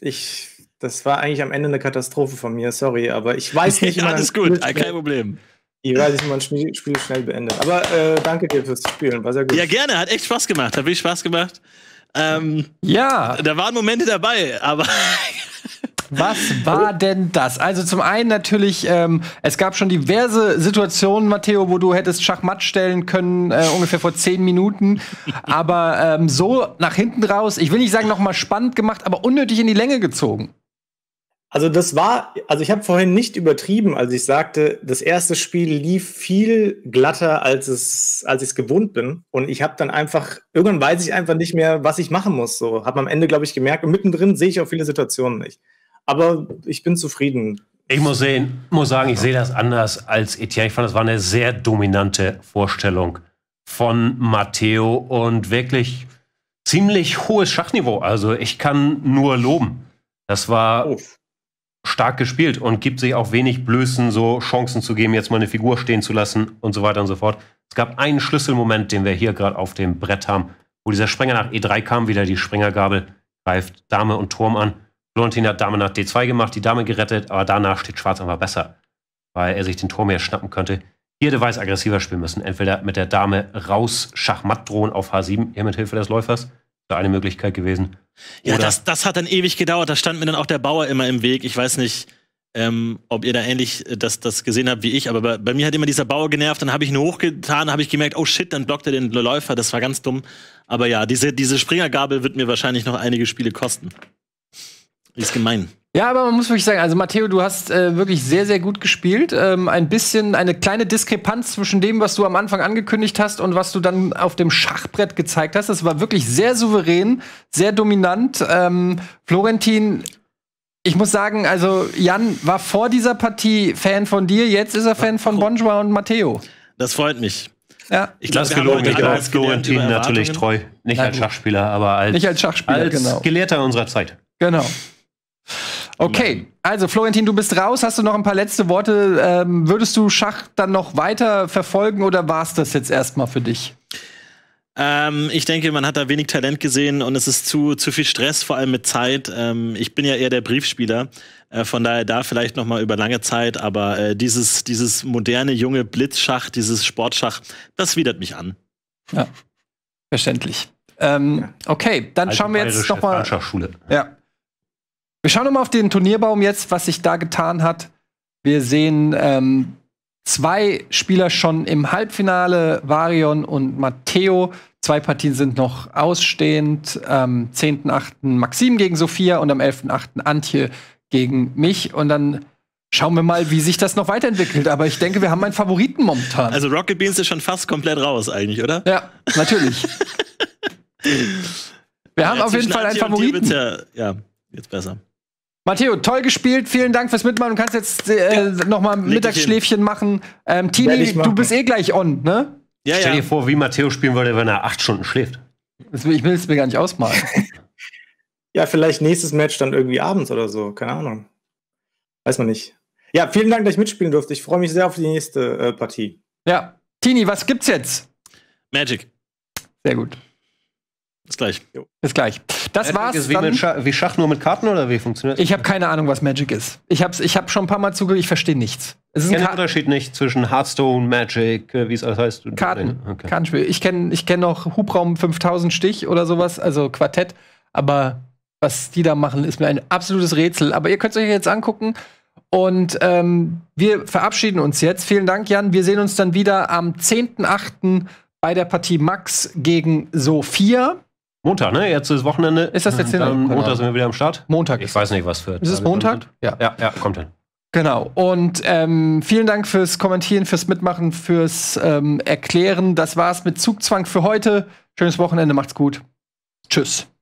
ich, das war eigentlich am Ende eine Katastrophe von mir, sorry, aber ich weiß nicht. ja, alles gut, kein Problem. Ich weiß nicht, wie man Spiel, Spiel schnell beendet. Aber äh, danke dir fürs Spielen, war sehr gut. Ja, gerne, hat echt Spaß gemacht, hat wirklich Spaß gemacht. Ähm, ja. Da waren Momente dabei, aber. Was war denn das? Also zum einen natürlich, ähm, es gab schon diverse Situationen, Matteo, wo du hättest Schachmatt stellen können, äh, ungefähr vor zehn Minuten. Aber ähm, so nach hinten raus, ich will nicht sagen nochmal spannend gemacht, aber unnötig in die Länge gezogen. Also das war, also ich habe vorhin nicht übertrieben, als ich sagte, das erste Spiel lief viel glatter, als es, als ich es gewohnt bin. Und ich habe dann einfach, irgendwann weiß ich einfach nicht mehr, was ich machen muss. So habe am Ende, glaube ich, gemerkt. Und mittendrin sehe ich auch viele Situationen nicht. Aber ich bin zufrieden. Ich muss, sehen, muss sagen, ich sehe das anders als Etienne. Ich fand, das war eine sehr dominante Vorstellung von Matteo und wirklich ziemlich hohes Schachniveau. Also ich kann nur loben. Das war Uff stark gespielt und gibt sich auch wenig Blößen, so Chancen zu geben, jetzt mal eine Figur stehen zu lassen und so weiter und so fort. Es gab einen Schlüsselmoment, den wir hier gerade auf dem Brett haben, wo dieser Sprenger nach E3 kam, wieder die Sprengergabel greift Dame und Turm an. Florentin hat Dame nach D2 gemacht, die Dame gerettet, aber danach steht Schwarz einfach besser, weil er sich den Turm hier schnappen könnte. Hier hätte Weiß aggressiver spielen müssen. Entweder mit der Dame raus, Schachmatt drohen auf H7, hier mit Hilfe des Läufers eine Möglichkeit gewesen. Ja, das, das hat dann ewig gedauert. Da stand mir dann auch der Bauer immer im Weg. Ich weiß nicht, ähm, ob ihr da ähnlich äh, das, das gesehen habt wie ich, aber bei, bei mir hat immer dieser Bauer genervt. Dann habe ich ihn hochgetan, habe ich gemerkt, oh shit, dann blockt er den Läufer. Das war ganz dumm. Aber ja, diese, diese Springergabel wird mir wahrscheinlich noch einige Spiele kosten. Ist gemein. Ja, aber man muss wirklich sagen, also Matteo, du hast äh, wirklich sehr, sehr gut gespielt. Ähm, ein bisschen eine kleine Diskrepanz zwischen dem, was du am Anfang angekündigt hast und was du dann auf dem Schachbrett gezeigt hast. Das war wirklich sehr souverän, sehr dominant. Ähm, Florentin, ich muss sagen, also Jan war vor dieser Partie Fan von dir, jetzt ist er Fan von Bonjour und Matteo. Das freut mich. Ja. Ich glaube, gelogen. Ich war als Florentin natürlich treu. Nicht Nein, als Schachspieler, aber als, nicht als, Schachspieler, als genau. Gelehrter unserer Zeit. Genau. Okay, also Florentin, du bist raus. Hast du noch ein paar letzte Worte? Ähm, würdest du Schach dann noch weiter verfolgen oder war es das jetzt erstmal für dich? Ähm, ich denke, man hat da wenig Talent gesehen und es ist zu, zu viel Stress, vor allem mit Zeit. Ähm, ich bin ja eher der Briefspieler, äh, von daher da vielleicht noch mal über lange Zeit, aber äh, dieses, dieses moderne, junge Blitzschach, dieses Sportschach, das widert mich an. Ja, verständlich. Ähm, okay, dann Alte schauen wir jetzt noch mal. Ja. Wir schauen nochmal auf den Turnierbaum jetzt, was sich da getan hat. Wir sehen ähm, zwei Spieler schon im Halbfinale, Varion und Matteo. Zwei Partien sind noch ausstehend. Am ähm, 10.8. Maxim gegen Sophia und am 11.8. Antje gegen mich. Und dann schauen wir mal, wie sich das noch weiterentwickelt. Aber ich denke, wir haben einen Favoriten momentan. Also Rocket Beans ist schon fast komplett raus eigentlich, oder? Ja, natürlich. wir haben ja, auf jeden Fall einen Favoriten. Ja, ja, jetzt besser. Matteo, toll gespielt. Vielen Dank fürs Mitmachen. Du kannst jetzt äh, nochmal Mittagsschläfchen machen. Ähm, Tini, du bist eh gleich on, ne? Ja, Stell dir vor, wie Matteo spielen würde, wenn er acht Stunden schläft. ich will es mir gar nicht ausmalen. ja, vielleicht nächstes Match dann irgendwie abends oder so. Keine Ahnung. Weiß man nicht. Ja, vielen Dank, dass ich mitspielen durfte. Ich freue mich sehr auf die nächste äh, Partie. Ja. Tini, was gibt's jetzt? Magic. Sehr gut. Bis gleich. Bis gleich. Das Magic war's. Ist wie, dann. Schach, wie Schach nur mit Karten oder wie funktioniert das? Ich habe keine Ahnung, was Magic ist. Ich habe ich hab schon ein paar Mal zugehört, ich verstehe nichts. Es ich kenne den Unterschied nicht zwischen Hearthstone, Magic, äh, wie es alles heißt. Karten. Okay. Kartenspiel. Ich kenne ich kenn noch Hubraum 5000 Stich oder sowas, also Quartett. Aber was die da machen, ist mir ein absolutes Rätsel. Aber ihr könnt es euch jetzt angucken. Und ähm, wir verabschieden uns jetzt. Vielen Dank, Jan. Wir sehen uns dann wieder am 10.8. bei der Partie Max gegen Sophia. Montag, ne? Jetzt ist Wochenende. Ist das jetzt hin? Dann genau. Montag sind wir wieder am Start. Montag. Ich weiß nicht, was für. Ist es Montag? Ja. ja. Ja, kommt hin. Genau. Und ähm, vielen Dank fürs Kommentieren, fürs Mitmachen, fürs ähm, Erklären. Das war's mit Zugzwang für heute. Schönes Wochenende, macht's gut. Tschüss.